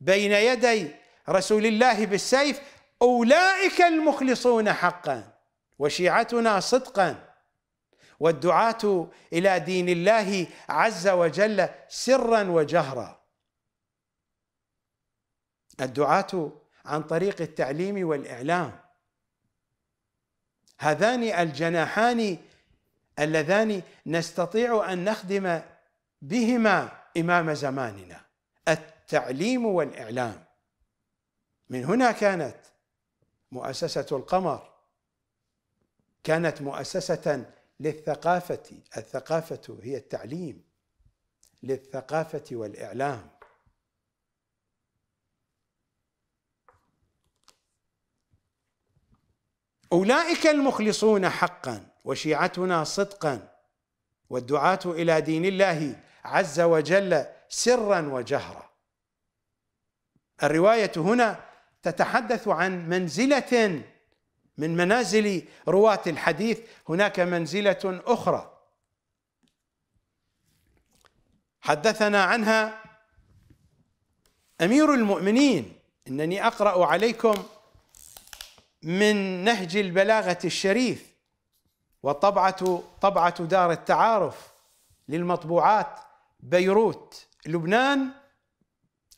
Speaker 1: بين يدي رسول الله بالسيف اولئك المخلصون حقا وشيعتنا صدقا والدعاه الى دين الله عز وجل سرا وجهرا الدعاة عن طريق التعليم والإعلام هذان الجناحان اللذان نستطيع أن نخدم بهما إمام زماننا التعليم والإعلام من هنا كانت مؤسسة القمر كانت مؤسسة للثقافة الثقافة هي التعليم للثقافة والإعلام أولئك المخلصون حقا وشيعتنا صدقا والدعاة إلى دين الله عز وجل سرا وجهرا الرواية هنا تتحدث عن منزلة من منازل رواة الحديث هناك منزلة أخرى حدثنا عنها أمير المؤمنين إنني أقرأ عليكم من نهج البلاغة الشريف وطبعة طبعة دار التعارف للمطبوعات بيروت لبنان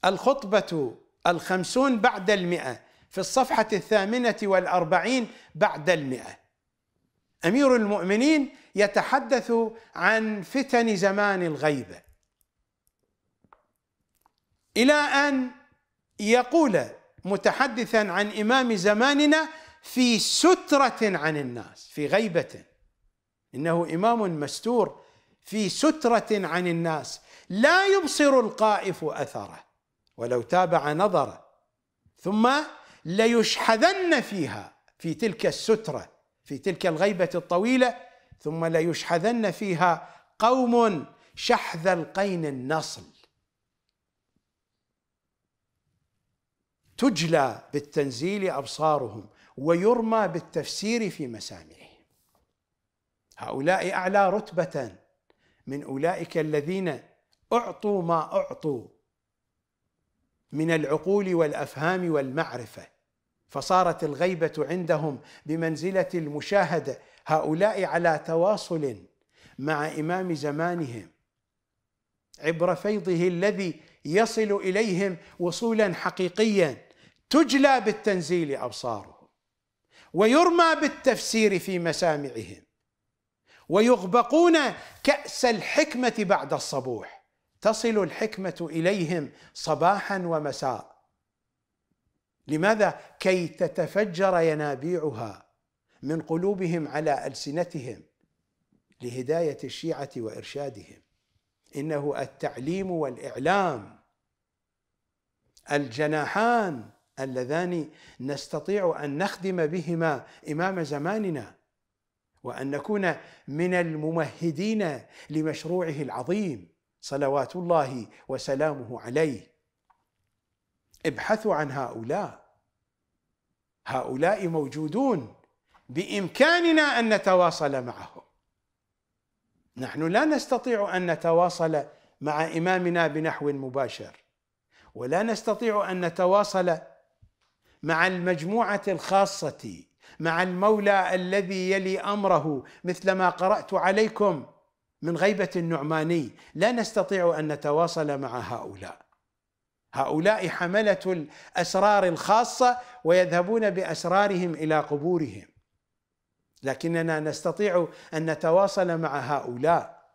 Speaker 1: الخطبة الخمسون بعد المئة في الصفحة الثامنة والأربعين بعد المئة أمير المؤمنين يتحدث عن فتن زمان الغيبة إلى أن يقول متحدثا عن إمام زماننا في سترة عن الناس في غيبة إنه إمام مستور في سترة عن الناس لا يبصر القائف أثره ولو تابع نظره ثم ليشحذن فيها في تلك السترة في تلك الغيبة الطويلة ثم ليشحذن فيها قوم شحذ القين النصل تجلى بالتنزيل ابصارهم ويرمى بالتفسير في مسامعهم هؤلاء اعلى رتبه من اولئك الذين اعطوا ما اعطوا من العقول والافهام والمعرفه فصارت الغيبه عندهم بمنزله المشاهده هؤلاء على تواصل مع امام زمانهم عبر فيضه الذي يصل اليهم وصولا حقيقيا تجلى بالتنزيل ابصارهم ويرمى بالتفسير في مسامعهم ويغبقون كاس الحكمه بعد الصبوح تصل الحكمه اليهم صباحا ومساء لماذا كي تتفجر ينابيعها من قلوبهم على السنتهم لهدايه الشيعه وارشادهم انه التعليم والاعلام الجناحان اللذان نستطيع ان نخدم بهما امام زماننا وان نكون من الممهدين لمشروعه العظيم صلوات الله وسلامه عليه ابحثوا عن هؤلاء هؤلاء موجودون بامكاننا ان نتواصل معهم نحن لا نستطيع ان نتواصل مع امامنا بنحو مباشر ولا نستطيع ان نتواصل مع المجموعه الخاصه مع المولى الذي يلي امره مثل ما قرات عليكم من غيبه النعماني لا نستطيع ان نتواصل مع هؤلاء هؤلاء حمله الاسرار الخاصه ويذهبون باسرارهم الى قبورهم لكننا نستطيع ان نتواصل مع هؤلاء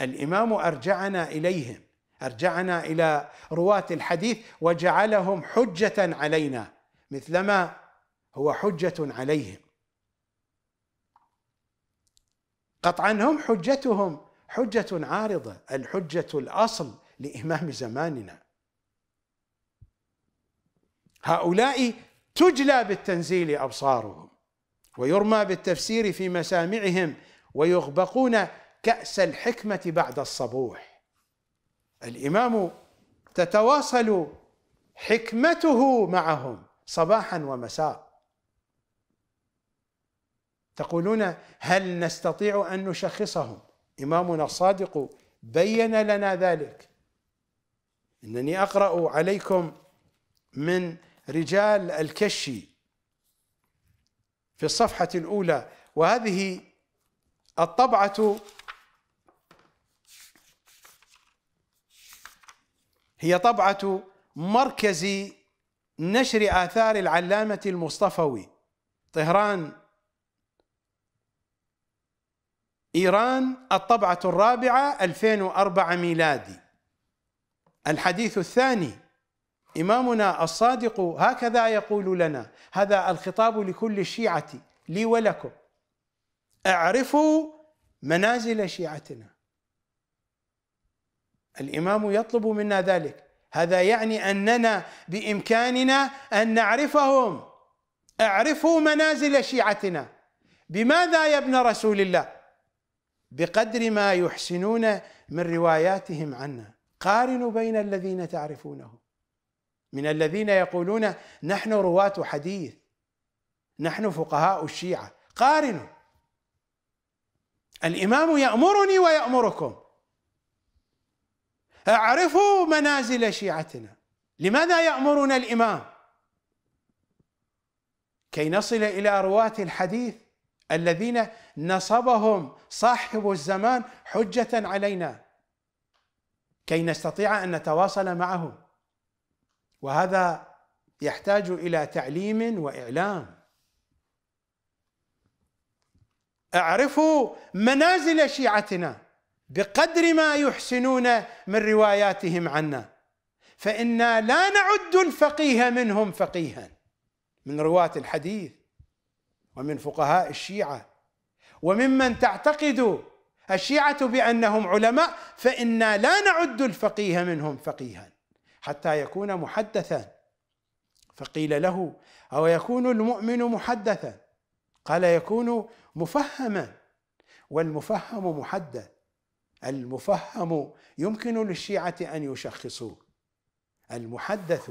Speaker 1: الامام ارجعنا اليهم أرجعنا إلى رواة الحديث وجعلهم حجة علينا مثلما هو حجة عليهم قطعا هم حجتهم حجة عارضة الحجة الأصل لإمام زماننا هؤلاء تجلى بالتنزيل أبصارهم ويرمى بالتفسير في مسامعهم ويغبقون كأس الحكمة بعد الصبوح الامام تتواصل حكمته معهم صباحا ومساء تقولون هل نستطيع ان نشخصهم امامنا الصادق بين لنا ذلك انني اقرا عليكم من رجال الكشي في الصفحه الاولى وهذه الطبعه هي طبعة مركز نشر آثار العلامة المصطفوي طهران إيران الطبعة الرابعة 2004 ميلادي الحديث الثاني إمامنا الصادق هكذا يقول لنا هذا الخطاب لكل الشيعة لي ولكم اعرفوا منازل شيعتنا الامام يطلب منا ذلك هذا يعني اننا بامكاننا ان نعرفهم اعرفوا منازل شيعتنا بماذا يا ابن رسول الله بقدر ما يحسنون من رواياتهم عنا قارنوا بين الذين تعرفونهم من الذين يقولون نحن رواة حديث نحن فقهاء الشيعة قارنوا الإمام يأمرني ويأمركم اعرفوا منازل شيعتنا لماذا يأمرنا الإمام كي نصل إلى رواة الحديث الذين نصبهم صاحب الزمان حجة علينا كي نستطيع أن نتواصل معهم وهذا يحتاج إلى تعليم وإعلام اعرفوا منازل شيعتنا بقدر ما يحسنون من رواياتهم عنا فإنا لا نعد الفقيه منهم فقيها من رواة الحديث ومن فقهاء الشيعة وممن تعتقد الشيعة بأنهم علماء فإنا لا نعد الفقيه منهم فقيها حتى يكون محدثا فقيل له أو يكون المؤمن محدثا قال يكون مفهما والمفهم محدث المفهم يمكن للشيعة أن يشخصوه المحدث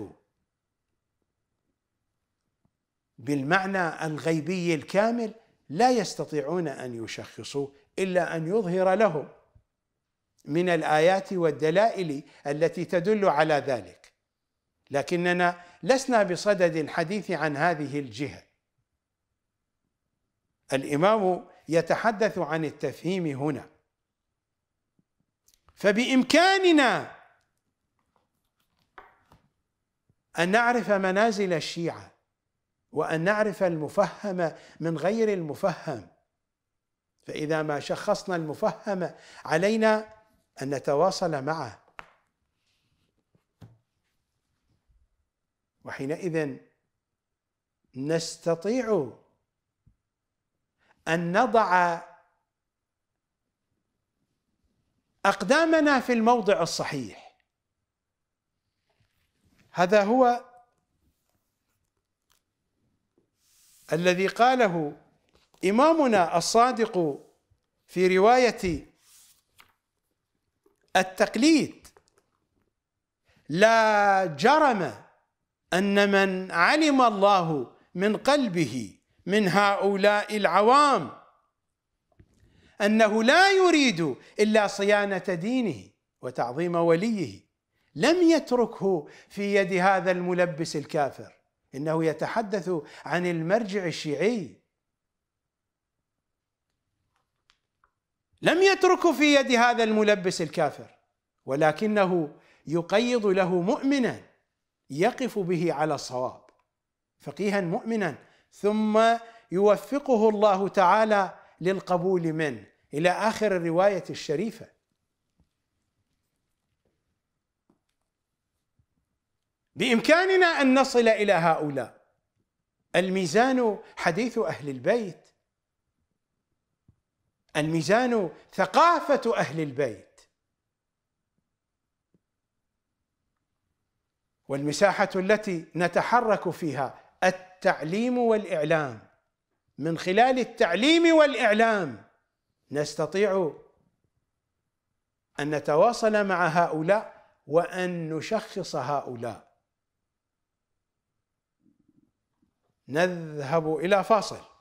Speaker 1: بالمعنى الغيبي الكامل لا يستطيعون أن يشخصوه إلا أن يظهر لهم من الآيات والدلائل التي تدل على ذلك لكننا لسنا بصدد الحديث عن هذه الجهة الإمام يتحدث عن التفهيم هنا فبإمكاننا أن نعرف منازل الشيعة وأن نعرف المفهم من غير المفهم فإذا ما شخصنا المفهم علينا أن نتواصل معه وحينئذ نستطيع أن نضع اقدامنا في الموضع الصحيح هذا هو الذي قاله امامنا الصادق في روايه التقليد لا جرم ان من علم الله من قلبه من هؤلاء العوام انه لا يريد الا صيانه دينه وتعظيم وليه لم يتركه في يد هذا الملبس الكافر انه يتحدث عن المرجع الشيعي لم يتركه في يد هذا الملبس الكافر ولكنه يقيض له مؤمنا يقف به على الصواب فقيها مؤمنا ثم يوفقه الله تعالى للقبول منه إلى آخر الرواية الشريفة بإمكاننا أن نصل إلى هؤلاء الميزان حديث أهل البيت الميزان ثقافة أهل البيت والمساحة التي نتحرك فيها التعليم والإعلام من خلال التعليم والاعلام نستطيع ان نتواصل مع هؤلاء وان نشخص هؤلاء نذهب الى فاصل